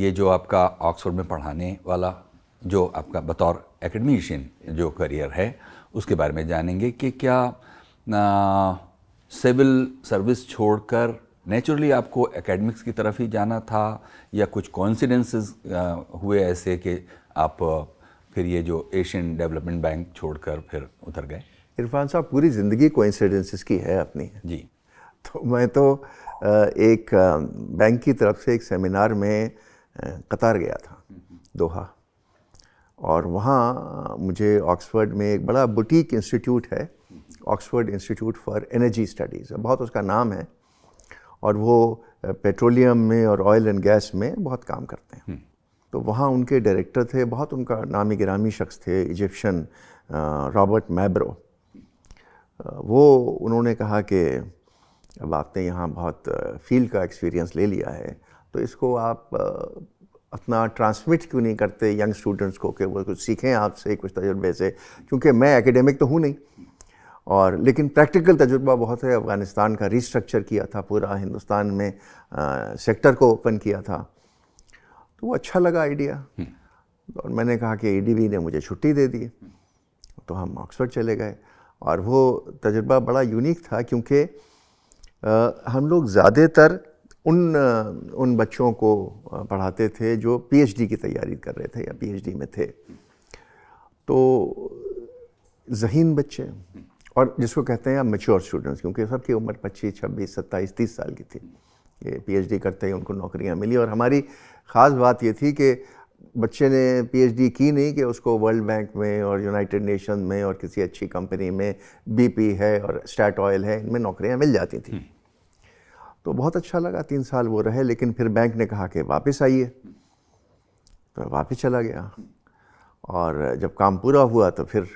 ये जो आपका ऑक्सफोर्ड में पढ़ाने वाला जो आपका बतौर एकेडमिशियन जो करियर है उसके बारे में जानेंगे कि क्या सिविल सर्विस छोड़कर नेचुरली आपको एकेडमिक्स की तरफ ही जाना था या कुछ कॉन्सिडेंसेस हुए ऐसे कि आप फिर ये जो एशियन डेवलपमेंट बैंक छोड़कर फिर उतर गए इरफान साहब पूरी ज़िंदगी कोइंसिडेंसेस की है अपनी जी तो मैं तो एक बैंक की तरफ से एक सेमिनार में कतार गया था दोहा और वहाँ मुझे ऑक्सफर्ड में एक बड़ा बुटीक इंस्टीट्यूट है Oxford Institute for Energy Studies बहुत उसका नाम है और वो पेट्रोलियम में और ऑयल एंड गैस में बहुत काम करते हैं हम्म। तो वहाँ उनके डायरेक्टर थे बहुत उनका नामी गिरामी शख्स थे इजिप्शन रॉबर्ट मैब्रो वो उन्होंने कहा कि अब आपने यहाँ बहुत फील्ड का एक्सपीरियंस ले लिया है तो इसको आप अपना ट्रांसमिट क्यों नहीं करते यंग स्टूडेंट्स को कि वो कुछ सीखें आपसे कुछ तजुर्बे से क्योंकि मैं एकेडमिक तो हूँ नहीं और लेकिन प्रैक्टिकल तजुर्बा बहुत है अफ़गानिस्तान का रिस्ट्रक्चर किया था पूरा हिंदुस्तान में आ, सेक्टर को ओपन किया था तो वो अच्छा लगा आइडिया हम्म। और मैंने कहा कि ईडीबी ने मुझे छुट्टी दे दी हम्म। तो हम ऑक्सफर्ड चले गए और वो तजुर्बा बड़ा यूनिक था क्योंकि हम लोग ज़्यादातर उन उन बच्चों को पढ़ाते थे जो पीएचडी की तैयारी कर रहे थे या पीएचडी में थे तो जहीन बच्चे हम्म। और जिसको कहते हैं मेच्योर स्टूडेंट्स क्योंकि सबकी उम्र 25, 26, 27, 30 साल की थी ये पीएचडी करते ही उनको नौकरियां मिली और हमारी ख़ास बात ये थी कि बच्चे ने पीएचडी की नहीं कि उसको वर्ल्ड बैंक में और यूनाइटेड नेशन में और किसी अच्छी कंपनी में बीपी है और स्टैट ऑयल है इनमें नौकरियां मिल जाती थी हम्म। तो बहुत अच्छा लगा तीन साल वो रहे लेकिन फिर बैंक ने कहा कि वापस आइए तो वापस चला गया और जब काम पूरा हुआ तो फिर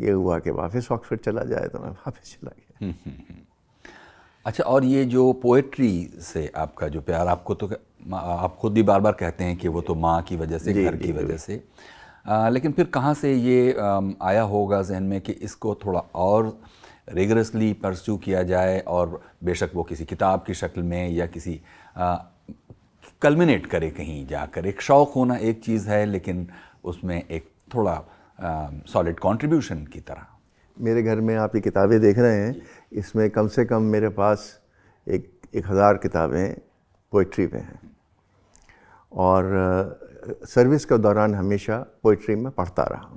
ये हुआ कि वापस ऑक्सफर्ड चला जाए तो मैं वापस चला गया हम्म, हम्म, अच्छा और ये जो पोएट्री से आपका जो प्यार आपको तो आप खुद भी बार बार कहते हैं कि वो तो माँ की वजह से घर की वजह से आ, लेकिन फिर कहाँ से ये आया होगा जहन में कि इसको थोड़ा और रेगरसली परस्यू किया जाए और बेशक वो किसी किताब की शक्ल में या किसी कलमिनेट करे कहीं जाकर एक शौक़ होना एक चीज़ है लेकिन उसमें एक थोड़ा सॉलिड कंट्रीब्यूशन की तरह मेरे घर में आप ये किताबें देख रहे हैं इसमें कम से कम मेरे पास एक एक हज़ार किताबें पोइट्री में हैं और सर्विस के दौरान हमेशा पोइट्री में पढ़ता रहा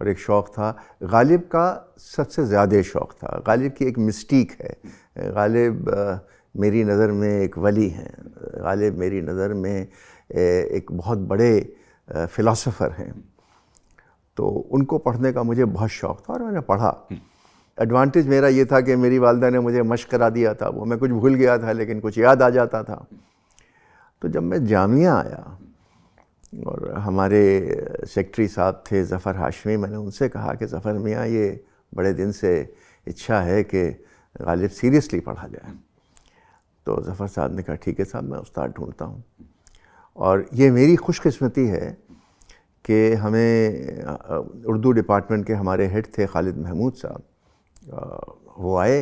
और एक शौक़ था गालिब का सबसे ज़्यादा शौक़ था गालिब की एक मिस्टीक है गालिब मेरी नज़र में एक वली हैं गालिब मेरी नज़र में एक बहुत बड़े फ़िलासफ़र हैं तो उनको पढ़ने का मुझे बहुत शौक़ था और मैंने पढ़ा एडवांटेज मेरा ये था कि मेरी वालदा ने मुझे मश करा दिया था वो मैं कुछ भूल गया था लेकिन कुछ याद आ जाता था तो जब मैं जामिया आया और हमारे सेक्रेटरी साहब थे ज़फ़र हाशमी मैंने उनसे कहा कि ज़फ़र मियाँ ये बड़े दिन से इच्छा है कि गालिब सीरियसली पढ़ा जाए तो ज़फ़र साहब ने कहा ठीक है साहब मैं उस्ताद ढूंढता हूँ और ये मेरी खुशकस्मती है कि हमें उर्दू डिपार्टमेंट के हमारे हेड थे खालिद महमूद साहब वो आए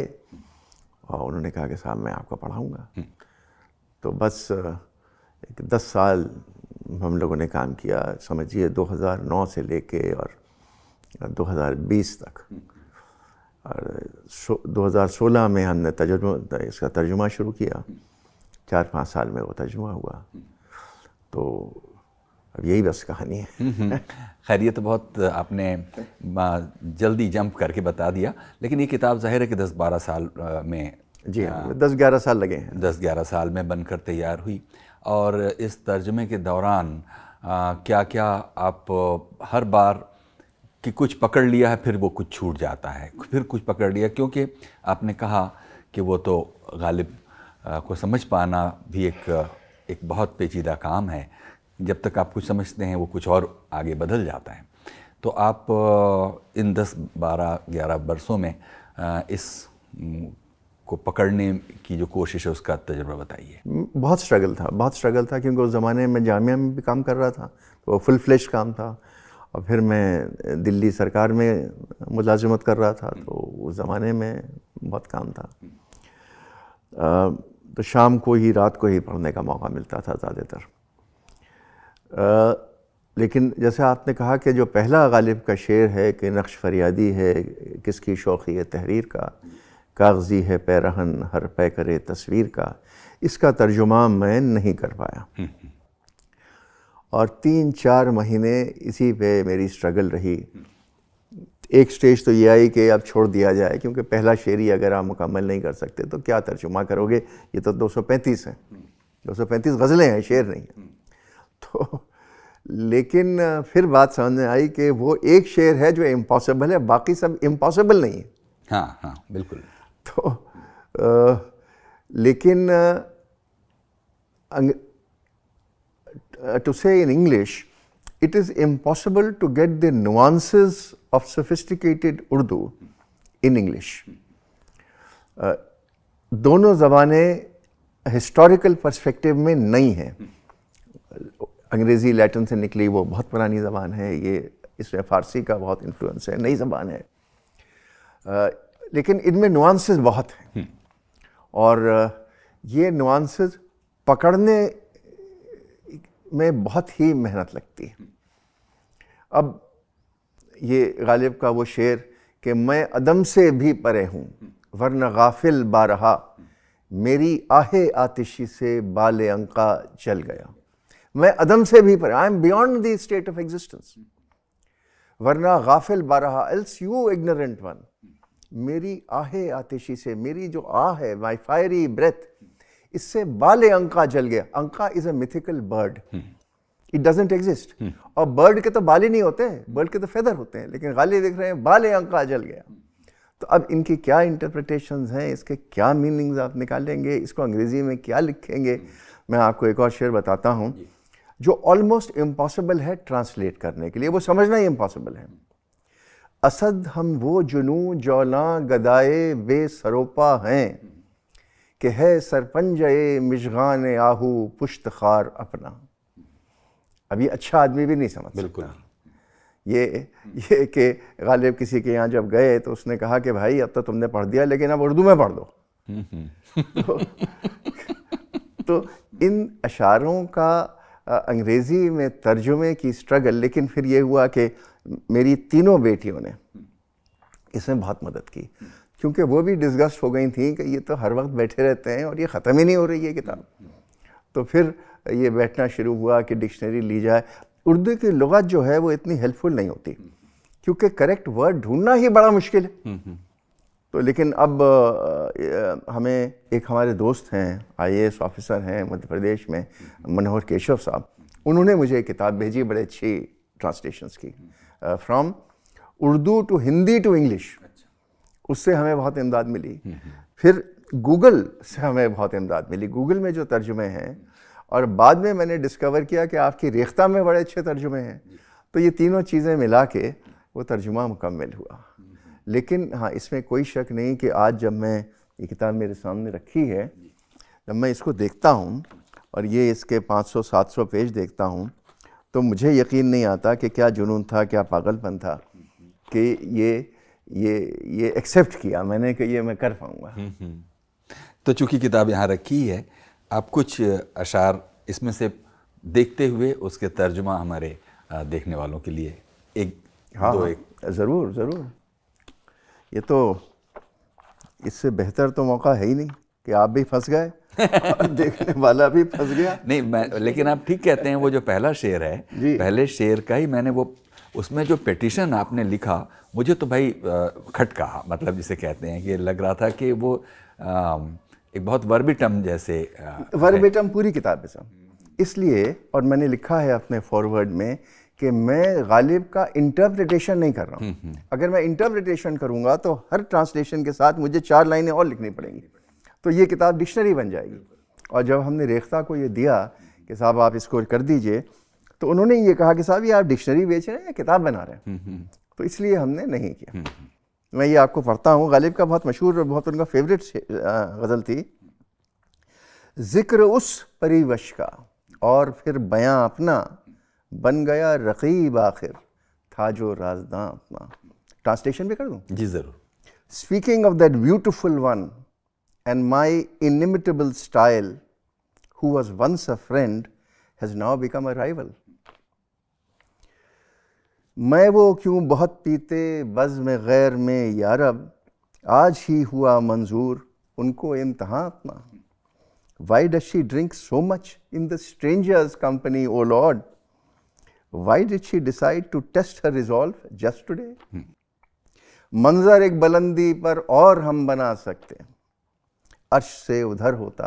और उन्होंने कहा कि साहब मैं आपको पढ़ाऊँगा हम्म। तो बस एक दस साल हम लोगों ने काम किया समझिए 2009 से लेके और 2020 तक हम्म। और 2016 में हमने तर्जुमा इसका तर्जुमा शुरू किया हम्म। चार पाँच साल में वो तर्जुमा हुआ तो अब यही बस कहानी है खैर ये तो बहुत आपने जल्दी जंप करके बता दिया लेकिन ये किताब जाहिर है कि दस बारह साल में जी हाँ दस ग्यारह साल लगे हैं दस ग्यारह साल में बनकर तैयार हुई और इस तर्जमे के दौरान आ, क्या क्या आप हर बार कि कुछ पकड़ लिया है फिर वो कुछ छूट जाता है फिर कुछ पकड़ लिया क्योंकि आपने कहा कि वो तो गालिब को समझ पाना भी एक एक बहुत पेचीदा काम है जब तक आप कुछ समझते हैं वो कुछ और आगे बदल जाता है तो आप इन 10 12 11 वर्षों में इस को पकड़ने की जो कोशिश है उसका तजर्बा बताइए बहुत स्ट्रगल था बहुत स्ट्रगल था क्योंकि उस ज़माने में जामिया में भी काम कर रहा था तो फुल फ्लैश काम था और फिर मैं दिल्ली सरकार में मुलाजमत कर रहा था तो उस ज़माने में बहुत काम था आ, तो शाम को ही रात को ही पढ़ने का मौका मिलता था ज़्यादातर आ, लेकिन जैसे आपने कहा कि जो पहला गालिब का शेर है कि नक्श फरियादी है किसकी शौक़ी है तहरीर का कागज़ी है पैरहन हर पै करे तस्वीर का इसका तर्जुमा मैं नहीं कर पाया हम्म, हम्म। और तीन चार महीने इसी पे मेरी स्ट्रगल रही एक स्टेज तो ये आई कि अब छोड़ दिया जाए क्योंकि पहला शेरी अगर आप मुकम्मल नहीं कर सकते तो क्या तर्जुमा करोगे ये तो 235 हैं 235 गज़लें हैं शेर नहीं है तो लेकिन फिर बात समझ में आई कि वो एक शेर है जो इम्पॉसिबल है बाकी सब इम्पॉसिबल नहीं है हाँ हाँ बिल्कुल तो आ, लेकिन to say in English it is impossible to get the nuances of sophisticated Urdu in English दोनों ज़बानें हिस्टोरिकल पर्सपेक्टिव में नहीं हैं अंग्रेज़ी लैटिन से निकली वो बहुत पुरानी ज़बान है ये इसमें फ़ारसी का बहुत इन्फ्लुएंस है नई ज़बान है आ, लेकिन इनमें नुआंसेस बहुत हैं हम्म। और ये नुआंसेस पकड़ने में बहुत ही मेहनत लगती है अब ये गालिब का वो शेर कि मैं अदम से भी परे हूँ वरना गाफिल बारहा मेरी आहे आतिशी से बाल अंका जल गया मैं अदम से भी पर I am beyond the state of existence वरना गाफिल बारहा एल्स यू इग्नोरेंट वन मेरी आहे आतिशी से मेरी जो आह है माई फायरी ब्रेथ इससे बाले अंका जल गया अंका is a mythical bird it doesn't exist और बर्ड के तो बाले नहीं होते बर्ड के तो फेदर होते हैं लेकिन गाले देख रहे हैं बाले अंका जल गया तो अब इनकी क्या इंटरप्रटेशन हैं इसके क्या मीनिंग्स आप निकालेंगे इसको अंग्रेज़ी में क्या लिखेंगे मैं आपको एक और शेर बताता हूँ जो ऑलमोस्ट इम्पॉसिबल है ट्रांसलेट करने के लिए वो समझना ही इम्पॉसिबल है असद हम वो जुनू जौला गदाए वे सरोपा हैं कि है सरपंज ए मिशगान आहू पुश्त खार अपना अभी अच्छा आदमी भी नहीं समझ बिल्कुल ये ये कि गालिब किसी के यहाँ जब गए तो उसने कहा कि भाई अब तो तुमने पढ़ दिया लेकिन अब उर्दू में पढ़ दो हम्म, हम्म। तो, तो इन अशारों का अंग्रेज़ी में तर्जुमे की स्ट्रगल लेकिन फिर ये हुआ कि मेरी तीनों बेटियों ने इसमें बहुत मदद की क्योंकि वो भी डिस्गस्ट हो गई थी कि ये तो हर वक्त बैठे रहते हैं और ये ख़त्म ही नहीं हो रही है किताब तो फिर ये बैठना शुरू हुआ कि डिक्शनरी ली जाए उर्दू की लगत जो है वो इतनी हेल्पफुल नहीं होती क्योंकि करेक्ट वर्ड ढूंढना ही बड़ा मुश्किल है हम्म, हम्म। तो लेकिन अब हमें एक हमारे दोस्त हैं आई ऑफिसर हैं मध्य प्रदेश में मनोहर केशव साहब उन्होंने मुझे एक किताब भेजी बड़े अच्छी ट्रांसलेशंस की from Urdu to Hindi to English अच्छा। उससे हमें बहुत इमदाद मिली फिर गूगल से हमें बहुत इमदाद मिली गूगल में जो तर्जुमे हैं और बाद में मैंने डिस्कवर किया कि आपकी रेख्ता में बड़े अच्छे तर्जुमे हैं तो ये तीनों चीज़ें मिला के वो तर्जुमा मुकम्मल हुआ लेकिन हाँ इसमें कोई शक नहीं कि आज जब मैं ये किताब मेरे सामने रखी है जब मैं इसको देखता हूँ और ये इसके 500-700 पेज देखता हूँ तो मुझे यकीन नहीं आता कि क्या जुनून था क्या पागलपन था कि ये ये ये एक्सेप्ट किया मैंने कि ये मैं कर पाऊँगा हम्म, हम्म। तो चूँकि किताब यहाँ रखी है आप कुछ अशार इसमें से देखते हुए उसके तर्जुमा हमारे देखने वालों के लिए एक हाँ, दो हाँ। एक ज़रूर ज़रूर ये तो इससे बेहतर तो मौका है ही नहीं कि आप भी फंस गए देखने वाला भी फंस गया नहीं मैं लेकिन आप ठीक कहते हैं वो जो पहला शेर है पहले शेर का ही मैंने वो उसमें जो पिटिशन आपने लिखा मुझे तो भाई खटका मतलब जिसे कहते हैं कि लग रहा था कि वो आ, एक बहुत वर्बिटम जैसे वर्बिटम पूरी किताब है सब इसलिए और मैंने लिखा है अपने फॉरवर्ड में कि मैं गालिब का इंटरप्रिटेशन नहीं कर रहा हूँ हम्म, हम्म। अगर मैं इंटरप्रिटेशन करूँगा तो हर ट्रांसलेशन के साथ मुझे चार लाइनें और लिखनी पड़ेंगी तो ये किताब डिक्शनरी बन जाएगी और जब हमने रेख्ता को ये दिया कि साहब आप इसको कर दीजिए तो उन्होंने ये कहा कि साहब ये आप डिक्शनरी बेच रहे हैं या किताब बना रहे हैं हम्म, तो इसलिए हमने नहीं किया मैं ये आपको पढ़ता हूँ गालिब का बहुत मशहूर और बहुत उनका फेवरेट गज़ल थी ज़िक्र उस परिवश का और फिर बयां अपना बन गया रकीब आखिर था जो राजदा अपना ट्रांसलेशन भी कर दूँ जी ज़रूर speaking of that beautiful one and my inimitable style who was once a friend has now become a rival मैं वो क्यों बहुत पीते बज में गैर में यारब आज ही हुआ मंजूर उनको इम्तहा अपना why does she drink so much in the strangers company O Lord why did she decide to taste her resolve just today मंजर एक बुलंदी पर और हम बना सकते अर्श से उधर होता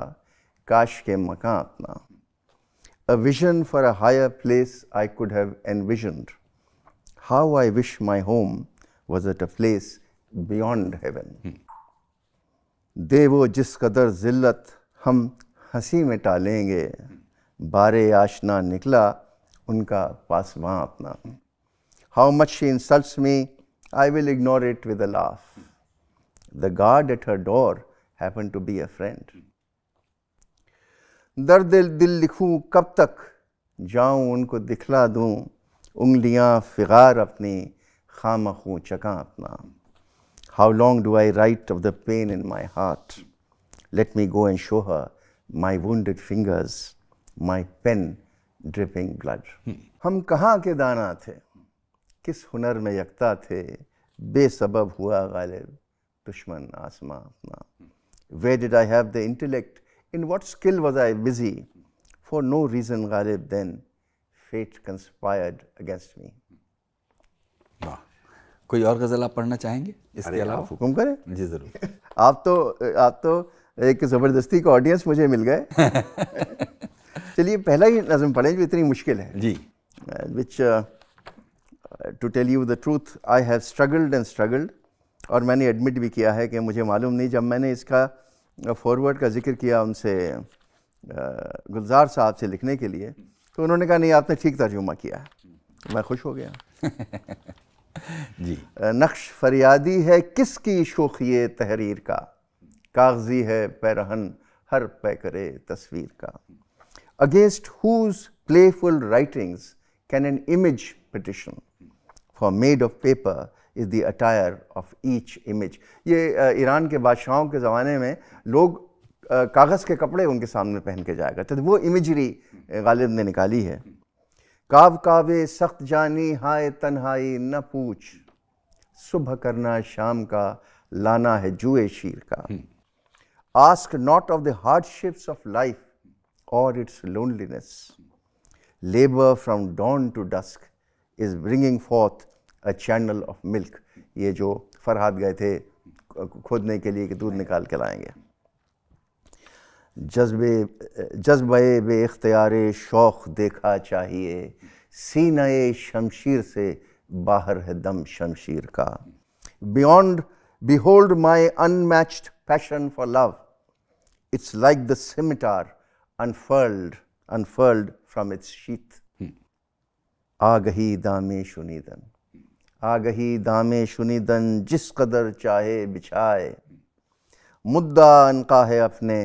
काश के मकान अपना a vision for a higher place I could have vision how I wish my home was at a place beyond heaven दे वो जिस कदर जिल्लत हम हंसी में टालेंगे बारे आशना निकला उनका पास वहाँ अपना how much she insults me I will ignore it with a laugh the guard at her door happen to be a friend दर्द दिल लिखूँ कब तक जाऊं उनको दिखला दूँ उंगलियाँ फिगार अपनी खाम खूँ चका अपना how long do I write of the pain in my heart let me go and show her my wet fingers my pen dripping blood hmm. हम कहाँ के दाना थे किस हुनर में यकता थे बेसबब हुआ गालिब दुश्मन आसमा अपना why did I have the intellect in what skill was I busy for no reason Ghalib then fate conspired against me कोई और गज़ल आप पढ़ना चाहेंगे इसके अलावा हुक्म करें जी ज़रूर आप तो आप तो एक ज़बरदस्ती का ऑडियंस मुझे मिल गए चलिए पहला ही नज़म पढ़ें जो इतनी मुश्किल है जी which to tell you the truth I have struggled and struggled और मैंने एडमिट भी किया है कि मुझे मालूम नहीं जब मैंने इसका फॉरवर्ड uh, का जिक्र किया उनसे uh, गुलजार साहब से लिखने के लिए तो उन्होंने कहा नहीं आपने ठीक तर्जुमा किया है मैं खुश हो गया जी uh, नक्श फरियादी है किसकी शोखिए तहरीर का कागजी है पैरहन हर पै करे तस्वीर का Against whose playful writings can an image petition? For made of paper is the attire of each image ये ईरान के बादशाहों के ज़माने में लोग कागज़ के कपड़े उनके सामने पहन के जाया करते थे वो इमेजरी गालिब ने निकाली है काव कावे सख्त जानी हाय तन्हाई न पूछ सुबह करना शाम का लाना है जुए शीर का ask not of the hardships of life or its loneliness. Labor from dawn to dusk is bringing forth a channel of milk. ये जो फरहाद गए थे खोदने के लिए कि दूध निकाल के लाएंगे जज्बे जज्बे बेख्तियार शौक़ देखा चाहिए सीनए शमशीर से बाहर है दम शमशीर का beyond behold my unmatched passion for love it's like the scimitar unfurled, unfurled from its sheath. Hmm. आगही दामे शुनिदन आगही दामे शुनिदन जिस कदर चाहे बिछाए मुद्दा इनका है अपने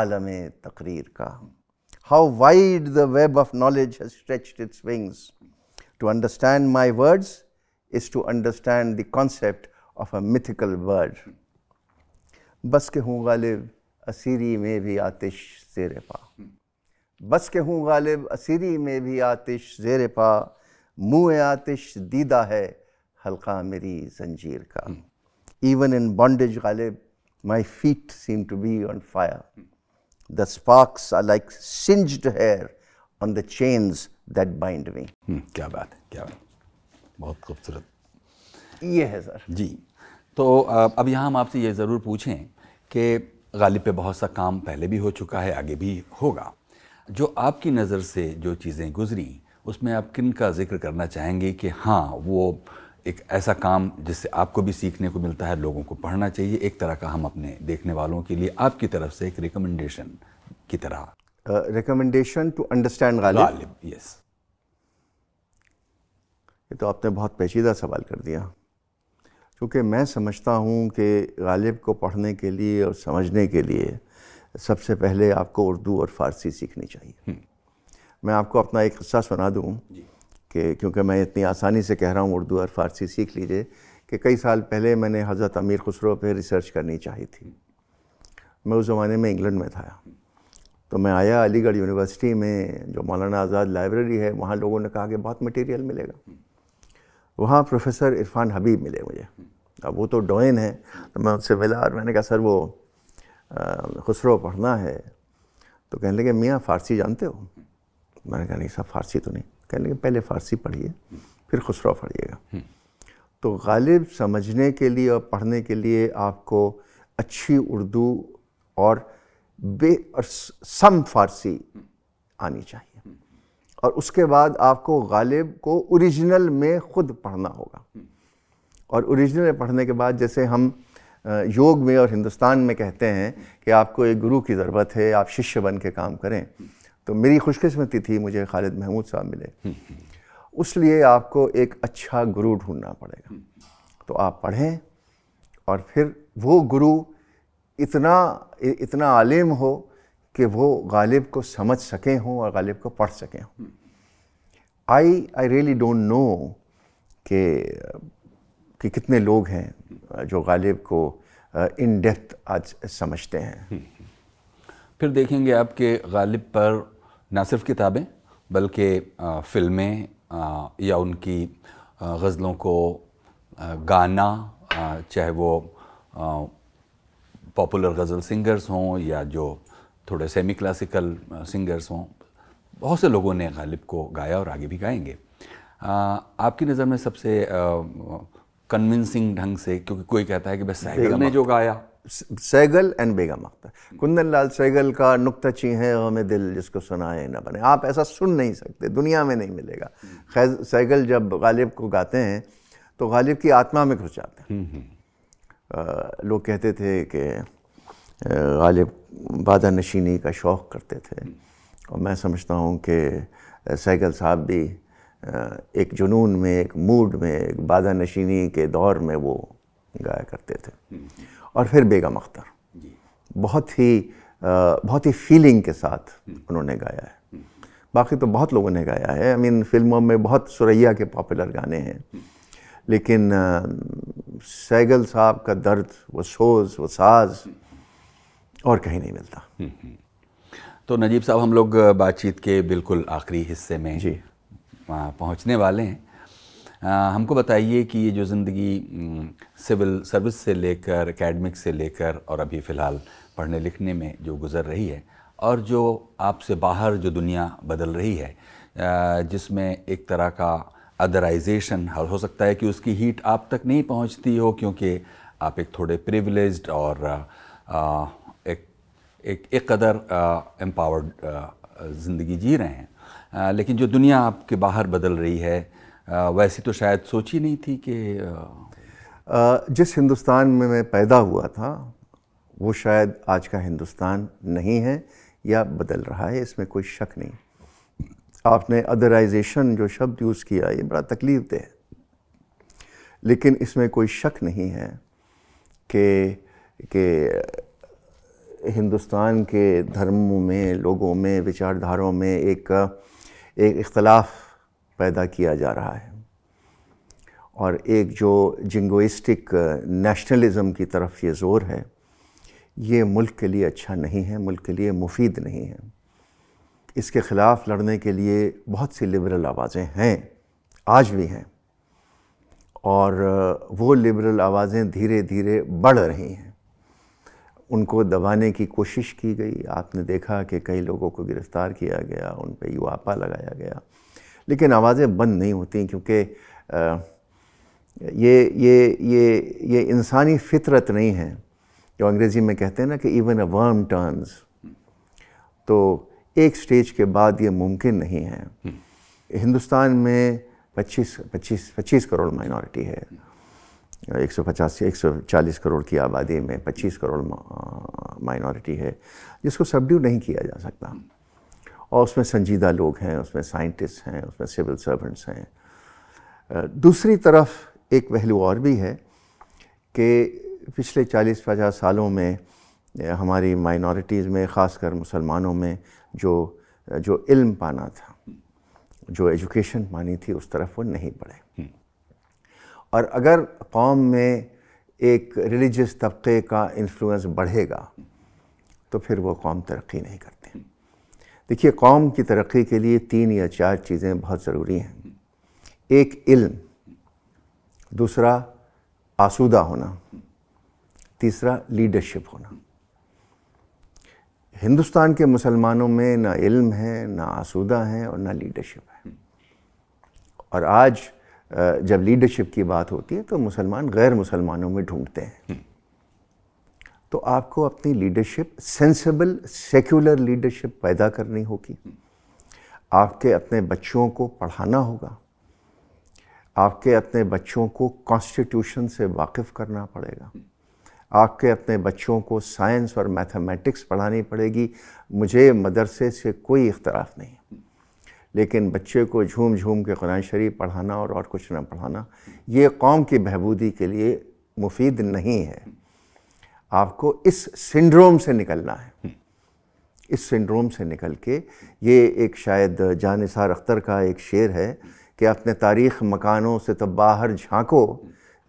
आलम तकरीर का how wide the web of knowledge has stretched its wings to understand my words is to understand the concept of a mythical word बस के हूँ गालिब असीरी में भी आतिश सेरे पा बस के हूँ गालिब असीरी में भी आतिश जेर पा मुँह आतिश दीदा है हल्का मेरी जंजीर का even in bondage Ghalib my feet seem to be on fire the sparks are like singed hair on the chains that bind me क्या बात है क्या बात बहुत खूबसूरत ये है सर जी तो अब यहाँ हम आपसे ये ज़रूर पूछें कि गालिब पे बहुत सा काम पहले भी हो चुका है आगे भी होगा जो आपकी नज़र से जो चीज़ें गुजरी उसमें आप किन का जिक्र करना चाहेंगे कि हाँ वो एक ऐसा काम जिससे आपको भी सीखने को मिलता है लोगों को पढ़ना चाहिए एक तरह का हम अपने देखने वालों के लिए आपकी तरफ से एक रिकमेंडेशन की तरह रिकमेंडेशन टू अंडरस्टैंड यस ये तो आपने बहुत पेचीदा सवाल कर दिया क्योंकि मैं समझता हूँ कि गालिब को पढ़ने के लिए और समझने के लिए सबसे पहले आपको उर्दू और फ़ारसी सीखनी चाहिए हम्म। मैं आपको अपना एक क़स्सा सुना दूँ कि क्योंकि मैं इतनी आसानी से कह रहा हूँ उर्दू और फ़ारसी सीख लीजिए कि कई साल पहले मैंने हज़रत अमीर खुसरो पर रिसर्च करनी चाहिए थी मैं उस ज़माने में इंग्लैंड में था तो मैं आया अलीगढ़ यूनिवर्सिटी में जो मौलाना आज़ाद लाइब्रेरी है वहाँ लोगों ने कहा कि बहुत मटेरियल मिलेगा वहाँ प्रोफेसर इरफान हबीब मिले मुझे अब वो तो डोइन है तो मैं उनसे मिला और मैंने कहा सर वो खुसरो पढ़ना है तो कहने लगे मियाँ फ़ारसी जानते हो मैंने कहा नहीं सब फ़ारसी तो नहीं कहने लगे पहले फ़ारसी पढ़िए फिर खुसरो पढ़िएगा हम्म। तो गालिब समझने के लिए और पढ़ने के लिए आपको अच्छी उर्दू और बे और सम फारसी आनी चाहिए और उसके बाद आपको गालिब को ओरिजिनल में ख़ुद पढ़ना होगा और ओरिजिनल में पढ़ने के बाद जैसे हम योग में और हिंदुस्तान में कहते हैं कि आपको एक गुरु की ज़रूरत है आप शिष्य बन के काम करें तो मेरी खुशकस्मती थी मुझे खालिद महमूद साहब मिले उस लिए आपको एक अच्छा गुरु ढूंढना पड़ेगा तो आप पढ़ें और फिर वो गुरु इतना इतना आलिम हो कि वो गालिब को समझ सकें हों और गालिब को पढ़ सकें हों I I really don't know कि कितने लोग हैं जो गालिब को इन डेप्थ आज समझते हैं फिर देखेंगे आपके गालिब पर ना सिर्फ किताबें बल्कि फिल्में या उनकी गज़लों को गाना चाहे वो पॉपुलर गज़ल सिंगर्स हों या जो थोड़े सेमी क्लासिकल सिंगर्स हों बहुत से लोगों ने गालिब को गाया और आगे भी गाएंगे आपकी नज़र में सबसे कन्विंसिंग ढंग से क्योंकि कोई कहता है कि बस सहगल ने जो गाया सैगल एंड बेगम अख्तर कुंदन लाल सैगल का नुकता ची है हमें दिल जिसको सुनाए ना बने आप ऐसा सुन नहीं सकते दुनिया में नहीं मिलेगा खैर सैगल जब गालिब को गाते हैं तो गालिब की आत्मा में घुस जाते हैं हम्म, हम्म। लोग कहते थे कि गालिब बादा नशीनी का शौक़ करते थे और मैं समझता हूँ कि सैगल साहब भी एक जुनून में एक मूड में एक बाधा नशीनी के दौर में वो गाया करते थे और फिर बेगम अख्तर बहुत ही बहुत ही फीलिंग के साथ उन्होंने गाया है बाकी तो बहुत लोगों ने गाया है आई मीन फिल्मों में बहुत सुरैया के पॉपुलर गाने हैं लेकिन सैगल साहब का दर्द वो सोज वो साज और कहीं नहीं मिलता हम्म, हम्म। तो नजीब साहब हम लोग बातचीत के बिल्कुल आखिरी हिस्से में जी पहुंचने वाले हैं आ, हमको बताइए कि ये जो ज़िंदगी सिविल सर्विस से लेकर एकेडमिक से लेकर और अभी फ़िलहाल पढ़ने लिखने में जो गुज़र रही है और जो आपसे बाहर जो दुनिया बदल रही है जिसमें एक तरह का अदराइजेशन हो सकता है कि उसकी हीट आप तक नहीं पहुंचती हो क्योंकि आप एक थोड़े प्रिविलेज और एक एक एक कदर एम्पावर्ड ज़िंदगी जी रहे हैं आ, लेकिन जो दुनिया आपके बाहर बदल रही है आ, वैसी तो शायद सोची नहीं थी कि जिस हिंदुस्तान में मैं पैदा हुआ था वो शायद आज का हिंदुस्तान नहीं है या बदल रहा है इसमें कोई शक नहीं आपने अदराइजेशन जो शब्द यूज़ किया ये बड़ा तकलीफ दे लेकिन इसमें कोई शक नहीं है कि कि हिंदुस्तान के धर्मों में लोगों में विचारधाराओं में एक एक इख्तलाफ पैदा किया जा रहा है और एक जो जिंगोइस्टिक नेशनलिज़म की तरफ ये ज़ोर है ये मुल्क के लिए अच्छा नहीं है मुल्क के लिए मुफीद नहीं है इसके ख़िलाफ़ लड़ने के लिए बहुत सी लिबरल आवाज़ें हैं आज भी हैं और वो लिबरल आवाज़ें धीरे धीरे बढ़ रही हैं उनको दबाने की कोशिश की गई आपने देखा कि कई लोगों को गिरफ़्तार किया गया उन पर युवापा लगाया गया लेकिन आवाज़ें बंद नहीं होती क्योंकि ये ये ये ये इंसानी फितरत नहीं है जो अंग्रेज़ी में कहते हैं ना कि इवन अ वर्म टर्न्स तो एक स्टेज के बाद ये मुमकिन नहीं है हम्म। हिंदुस्तान में 25 25 25 करोड़ माइनॉरिटी है एक सौ पचास एक सौ चालीस करोड़ की आबादी में पच्चीस करोड़ माइनॉरिटी है जिसको सबड्यू नहीं किया जा सकता और उसमें संजीदा लोग हैं उसमें साइंटिस्ट हैं उसमें सिविल सर्वेंट्स हैं दूसरी तरफ एक पहलू और भी है कि पिछले 40-50 सालों में हमारी माइनॉरिटीज़ में ख़ासकर मुसलमानों में जो जो इल्म पाना था जो एजुकेशन पानी थी उस तरफ वो नहीं बढ़े और अगर कौम में एक रिलीजियस तबके का इन्फ्लुएंस बढ़ेगा तो फिर वो कौम तरक्की नहीं करते देखिए कौम की तरक्की के लिए तीन या चार चीज़ें बहुत ज़रूरी हैं एक इल्म दूसरा आसूदा होना तीसरा लीडरशिप होना हिंदुस्तान के मुसलमानों में ना इल्म है ना आसूदा है और ना लीडरशिप है और आज जब लीडरशिप की बात होती है तो मुसलमान गैर मुसलमानों में ढूंढते हैं हम्म। तो आपको अपनी लीडरशिप सेंसेबल सेक्युलर लीडरशिप पैदा करनी होगी हम्म। आपके अपने बच्चों को पढ़ाना होगा आपके अपने बच्चों को कॉन्स्टिट्यूशन से वाकिफ़ करना पड़ेगा हम्म। आपके अपने बच्चों को साइंस और मैथमेटिक्स पढ़ानी पड़ेगी मुझे मदरसे से कोई इख्तराफ़ नहीं लेकिन बच्चे को झूम झूम के कुरान शरीफ पढ़ाना और और कुछ ना पढ़ाना ये कौम की बहबूदी के लिए मुफीद नहीं है आपको इस सिंड्रोम से निकलना है हम्म। इस सिंड्रोम से निकल के ये एक शायद जानसार अख्तर का एक शेर है कि अपने तारीख़ मकानों से तो बाहर झांको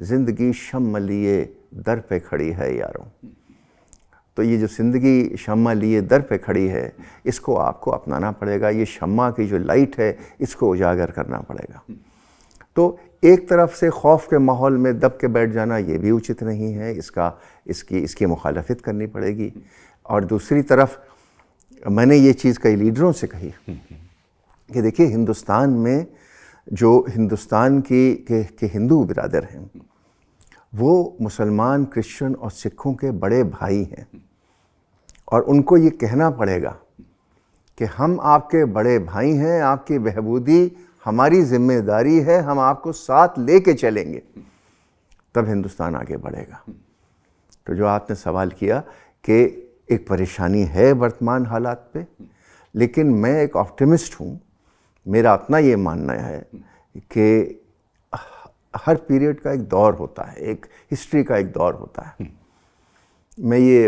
ज़िंदगी शम लिए दर पे खड़ी है यारों तो ये जो ज़िंदगी शम्मा लिए दर पे खड़ी है इसको आपको अपनाना पड़ेगा ये शम्मा की जो लाइट है इसको उजागर करना पड़ेगा तो एक तरफ से खौफ के माहौल में दब के बैठ जाना ये भी उचित नहीं है इसका इसकी इसकी मुखालफत करनी पड़ेगी और दूसरी तरफ मैंने ये चीज़ कई लीडरों से कही कि देखिए हिंदुस्तान में जो हिंदुस्तान की के, के हिंदू बिरादर हैं वो मुसलमान क्रिश्चियन और सिखों के बड़े भाई हैं और उनको ये कहना पड़ेगा कि हम आपके बड़े भाई हैं आपकी बहबूदी हमारी जिम्मेदारी है हम आपको साथ ले कर चलेंगे तब हिंदुस्तान आगे बढ़ेगा तो जो आपने सवाल किया कि एक परेशानी है वर्तमान हालात पे लेकिन मैं एक ऑप्टिमिस्ट हूँ मेरा अपना ये मानना है कि हर पीरियड का एक दौर होता है एक हिस्ट्री का एक दौर होता है मैं ये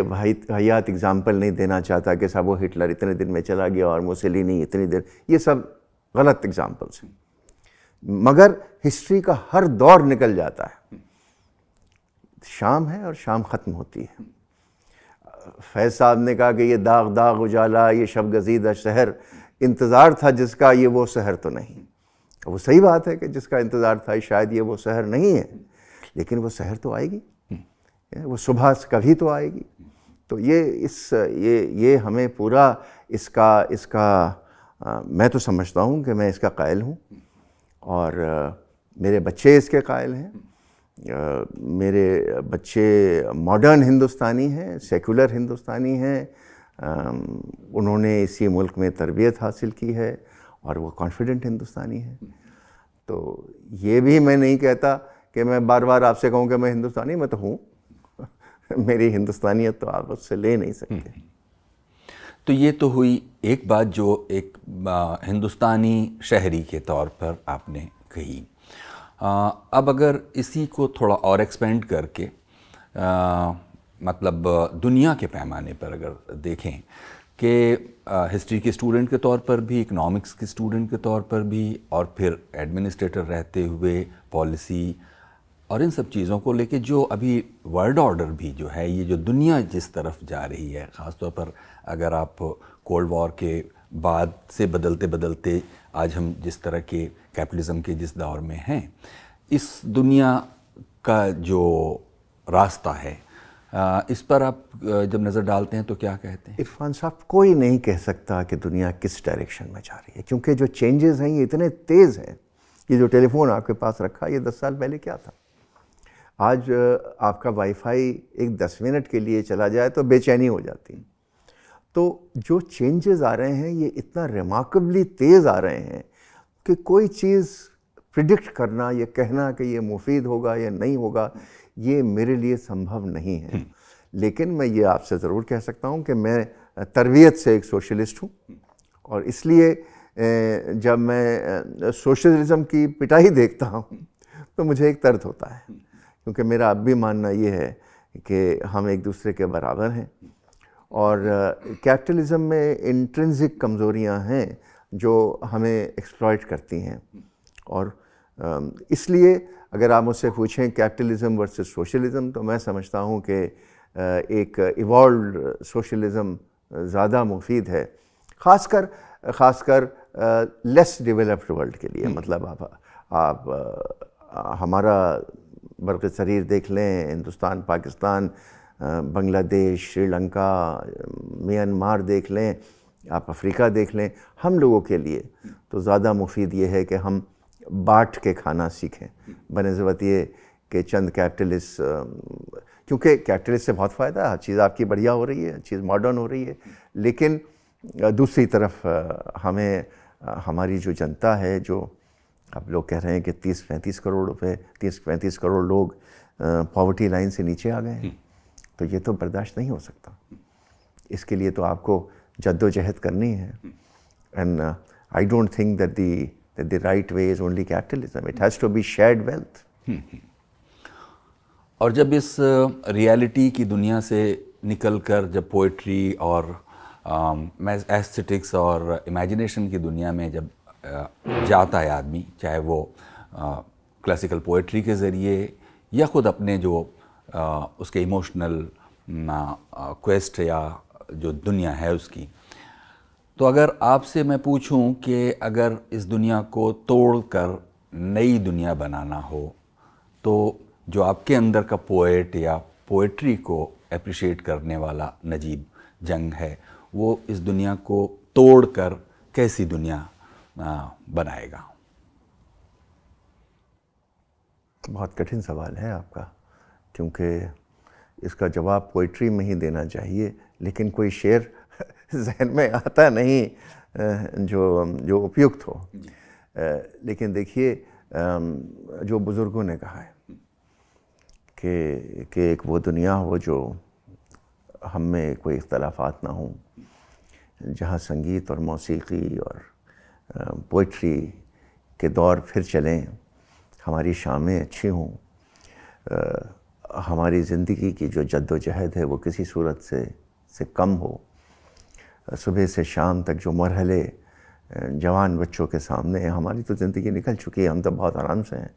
हयात एग्ज़ाम्पल नहीं देना चाहता कि साहब वो हिटलर इतने दिन में चला गया और नहीं इतनी देर ये सब गलत एग्ज़ाम्पल्स हैं मगर हिस्ट्री का हर दौर निकल जाता है शाम है और शाम ख़त्म होती है फैज़ साहब ने कहा कि ये दाग दाग उजाला ये शब गजीदा शहर इंतज़ार था जिसका ये वो शहर तो नहीं वो सही बात है कि जिसका इंतज़ार था शायद ये वो शहर नहीं है लेकिन वो शहर तो आएगी वो सुबह कभी तो आएगी तो ये इस ये ये हमें पूरा इसका इसका आ, मैं तो समझता हूँ कि मैं इसका कायल हूँ और आ, मेरे बच्चे इसके कायल हैं आ, मेरे बच्चे मॉडर्न हिंदुस्तानी हैं सेकुलर हिंदुस्तानी हैं उन्होंने इसी मुल्क में तरबियत हासिल की है और वो कॉन्फिडेंट हिंदुस्तानी है तो ये भी मैं नहीं कहता कि मैं बार बार आपसे कहूँ कि मैं हिंदुस्तानी मैं तो हूँ मेरी हिंदुस्तानियत तो आप उससे ले नहीं सकते हम्म, हम्म। तो ये तो हुई एक बात जो एक हिंदुस्तानी शहरी के तौर पर आपने कही आ, अब अगर इसी को थोड़ा और एक्सपेंड करके आ, मतलब दुनिया के पैमाने पर अगर देखें कि हिस्ट्री के स्टूडेंट के तौर पर भी इकोनॉमिक्स के स्टूडेंट के तौर पर भी और फिर एडमिनिस्ट्रेटर रहते हुए पॉलिसी और इन सब चीज़ों को लेके जो अभी वर्ल्ड ऑर्डर भी जो है ये जो दुनिया जिस तरफ जा रही है ख़ासतौर तो पर अगर आप कोल्ड वॉर के बाद से बदलते बदलते आज हम जिस तरह के कैपिटलिज्म के जिस दौर में हैं इस दुनिया का जो रास्ता है इस पर आप जब नज़र डालते हैं तो क्या कहते हैं इरफान साहब कोई नहीं कह सकता कि दुनिया किस डायरेक्शन में जा रही है क्योंकि जो चेंजेस हैं ये इतने तेज़ हैं ये जो टेलीफोन आपके पास रखा ये दस साल पहले क्या था आज आपका वाईफाई एक दस मिनट के लिए चला जाए तो बेचैनी हो जाती है तो जो चेंजेस आ रहे हैं ये इतना रिमार्कबली तेज़ आ रहे हैं कि कोई चीज़ प्रिडिक्ट करना या कहना कि ये मुफीद होगा या नहीं होगा ये मेरे लिए संभव नहीं है हम्म। लेकिन मैं ये आपसे ज़रूर कह सकता हूँ कि मैं तरबियत से एक सोशलिस्ट हूँ और इसलिए जब मैं सोशलिज़म की पिटाई देखता हूँ तो मुझे एक दर्द होता है क्योंकि मेरा अब भी मानना ये है कि हम एक दूसरे के बराबर हैं और कैपिटलिज्म में इंट्रेंसिक कमज़ोरियाँ हैं जो हमें एक्सप्लॉयट करती हैं और इसलिए अगर आप मुझसे पूछें कैपिटलिज्म वर्सेस सोशलिज़म तो मैं समझता हूँ कि एक इवॉल्व सोशलिज़म ज़्यादा मुफीद है ख़ासकर ख़ासकर लेस डेवलप्ड वर्ल्ड के लिए हम्म। मतलब आप, आप हमारा बल्कि शरीर देख लें हिंदुस्तान पाकिस्तान बांग्लादेश श्रीलंका म्यांमार देख लें आप अफ्रीका देख लें हम लोगों के लिए तो ज़्यादा मुफीद ये है कि हम बाट के खाना सीखें बनस्बत ये कि चंद कैपिटलिस्ट क्योंकि कैपिटलिस्ट से बहुत फ़ायदा है हर चीज़ आपकी बढ़िया हो रही है चीज़ मॉडर्न हो रही है लेकिन दूसरी तरफ हमें हमारी जो जनता है जो आप लोग कह रहे हैं कि तीस पैंतीस करोड़ रुपये तीस पैंतीस करोड़ लोग पॉवर्टी लाइन से नीचे आ गए हैं हम्म। तो ये तो बर्दाश्त नहीं हो सकता इसके लिए तो आपको जद्दोजहद करनी है and I don't think that the that the right way is only capitalism it has to be shared wealth और जब इस रियलिटी की दुनिया से निकलकर जब पोइट्री और एस्थेटिक्स और इमेजिनेशन की दुनिया में जब जाता है आदमी चाहे वो क्लासिकल पोइट्री के ज़रिए या ख़ुद अपने जो आ, उसके इमोशनल क्वेस्ट या जो दुनिया है उसकी तो अगर आपसे मैं पूछूं कि अगर इस दुनिया को तोड़कर नई दुनिया बनाना हो तो जो आपके अंदर का पोइट या पोइट्री को अप्रिशिएट करने वाला नजीब जंग है वो इस दुनिया को तोड़कर कैसी दुनिया हाँ, बनाएगा तो बहुत कठिन सवाल है आपका क्योंकि इसका जवाब पोइट्री में ही देना चाहिए लेकिन कोई शेर जहन में आता नहीं जो जो उपयुक्त हो लेकिन देखिए जो बुज़ुर्गों ने कहा है कि कि एक वो दुनिया हो जो हम में कोई इख्तलाफात ना हों जहाँ संगीत और मौसीकी और पोइट्री के दौर फिर चलें हमारी शामें अच्छी हों हमारी ज़िंदगी की जो जद्दोजहद है वो किसी सूरत से से कम हो सुबह से शाम तक जो मरहले जवान बच्चों के सामने हैं हमारी तो ज़िंदगी निकल चुकी है हम तो बहुत आराम से हैं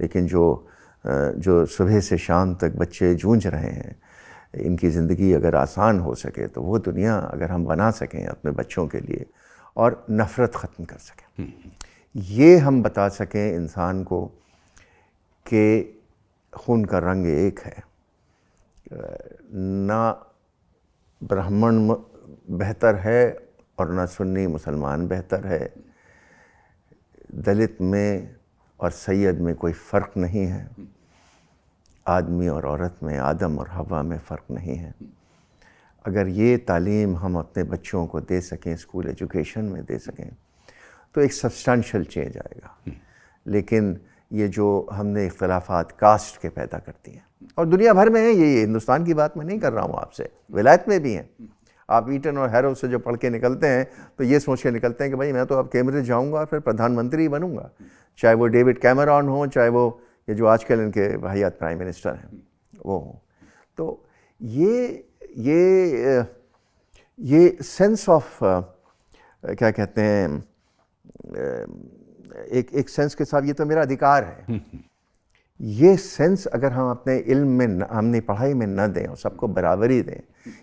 लेकिन जो जो सुबह से शाम तक बच्चे जूझ रहे हैं इनकी ज़िंदगी अगर आसान हो सके तो वो दुनिया अगर हम बना सकें अपने बच्चों के लिए और नफ़रत ख़त्म कर सकें ये हम बता सकें इंसान को कि खून का रंग एक है ना ब्राह्मण बेहतर है और ना सुन्नी मुसलमान बेहतर है दलित में और सैयद में कोई फ़र्क नहीं है आदमी और औरत में आदम और हवा में फ़र्क नहीं है अगर ये तालीम हम अपने बच्चों को दे सकें स्कूल एजुकेशन में दे सकें तो एक सब्सटेंशल चेंज आएगा हम्म। लेकिन ये जो हमने इख्तलाफात कास्ट के पैदा करती हैं और दुनिया भर में है ये हिंदुस्तान की बात मैं नहीं कर रहा हूँ आपसे विलायत में भी हैं आप ईटन और हैरो से जो पढ़ के निकलते हैं तो ये सोच के निकलते हैं कि भाई मैं तो अब कैमरे जाऊँगा और फिर प्रधानमंत्री बनूंगा बनूँगा चाहे वो डेविड कैमरॉन हो चाहे वो ये जो आजकल इनके भाइयात प्राइम मिनिस्टर हैं वो हों तो ये ये ये सेंस ऑफ क्या कहते हैं एक एक सेंस के साथ ये तो मेरा अधिकार है हम्म, हम्म। ये सेंस अगर हम अपने इल्म में न, हमने पढ़ाई में न दें और सबको बराबरी दें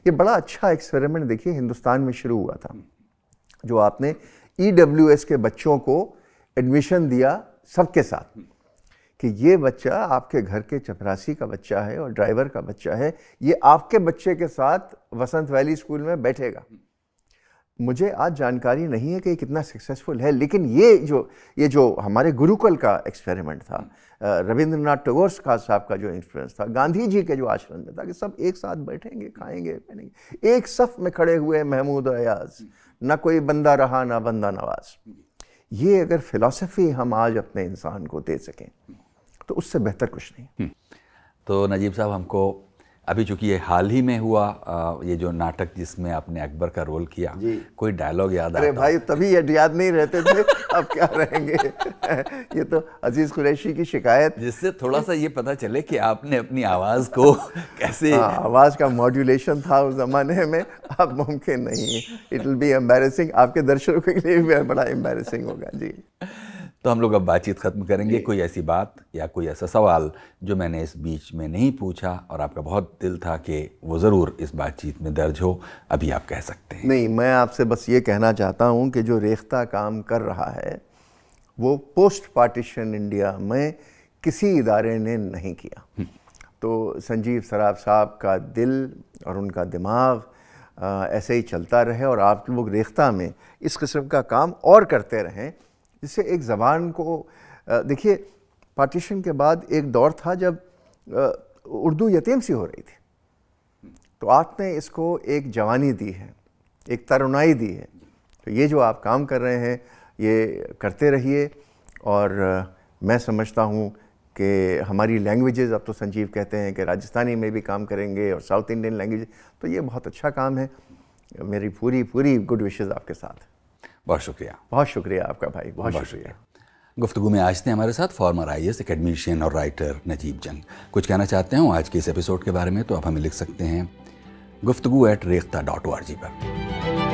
ये बड़ा अच्छा एक्सपेरिमेंट देखिए हिंदुस्तान में शुरू हुआ था जो आपने ई e के बच्चों को एडमिशन दिया सबके साथ कि ये बच्चा आपके घर के चपरासी का बच्चा है और ड्राइवर का बच्चा है ये आपके बच्चे के साथ वसंत वैली स्कूल में बैठेगा मुझे आज जानकारी नहीं है कि ये कितना सक्सेसफुल है लेकिन ये जो ये जो हमारे गुरुकुल का एक्सपेरिमेंट था रविंद्रनाथ खास साहब का जो इन्फ्लुएंस था गांधी जी के जो आश्रम में था कि सब एक साथ बैठेंगे खाएंगे पहनेंगे एक सफ में खड़े हुए महमूद अयाज ना कोई बंदा रहा ना बंदा नवाज ये अगर फिलॉसफी हम आज अपने इंसान को दे सकें तो उससे बेहतर कुछ नहीं हम्म। तो नजीब साहब हमको अभी चूंकि ये हाल ही में हुआ ये जो नाटक जिसमें आपने अकबर का रोल किया कोई डायलॉग याद अरे भाई तभी ये याद नहीं रहते थे अब क्या रहेंगे ये तो अजीज कुरैशी की शिकायत जिससे थोड़ा सा ये पता चले कि आपने अपनी आवाज़ को कैसे आ, हाँ, आवाज़ का मॉड्यूलेशन था उस ज़माने में अब मुमकिन नहीं इट विल बी एम्बेरसिंग आपके दर्शकों के लिए भी बड़ा एम्बेरसिंग होगा जी तो हम लोग अब बातचीत ख़त्म करेंगे कोई ऐसी बात या कोई ऐसा सवाल जो मैंने इस बीच में नहीं पूछा और आपका बहुत दिल था कि वो ज़रूर इस बातचीत में दर्ज हो अभी आप कह सकते हैं नहीं मैं आपसे बस ये कहना चाहता हूँ कि जो रेख्ता काम कर रहा है वो पोस्ट पार्टीशन इंडिया में किसी इदारे ने नहीं किया हम्म। तो संजीव सराफ साहब का दिल और उनका दिमाग ऐसे ही चलता रहे और आप लोग रेख्ता में इस किस्म का काम और करते रहें जिससे एक ज़बान को देखिए पार्टीशन के बाद एक दौर था जब उर्दू यतीम सी हो रही थी तो आपने इसको एक जवानी दी है एक तरुणाई दी है तो ये जो आप काम कर रहे हैं ये करते रहिए और मैं समझता हूँ कि हमारी लैंग्वेजेस अब तो संजीव कहते हैं कि राजस्थानी में भी काम करेंगे और साउथ इंडियन लैंग्वेज तो ये बहुत अच्छा काम है मेरी पूरी पूरी गुड विशेज़ आपके साथ बहुत शुक्रिया बहुत शुक्रिया आपका भाई बहुत, बहुत शुक्रिया, शुक्रिया। गुफ्तु में आज थे हमारे साथ फॉर्मर आई एस एकेडमिशियन और राइटर नजीब जंग कुछ कहना चाहते हो आज के इस एपिसोड के बारे में तो आप हमें लिख सकते हैं गुफ्तु at Rekhta dot O R G पर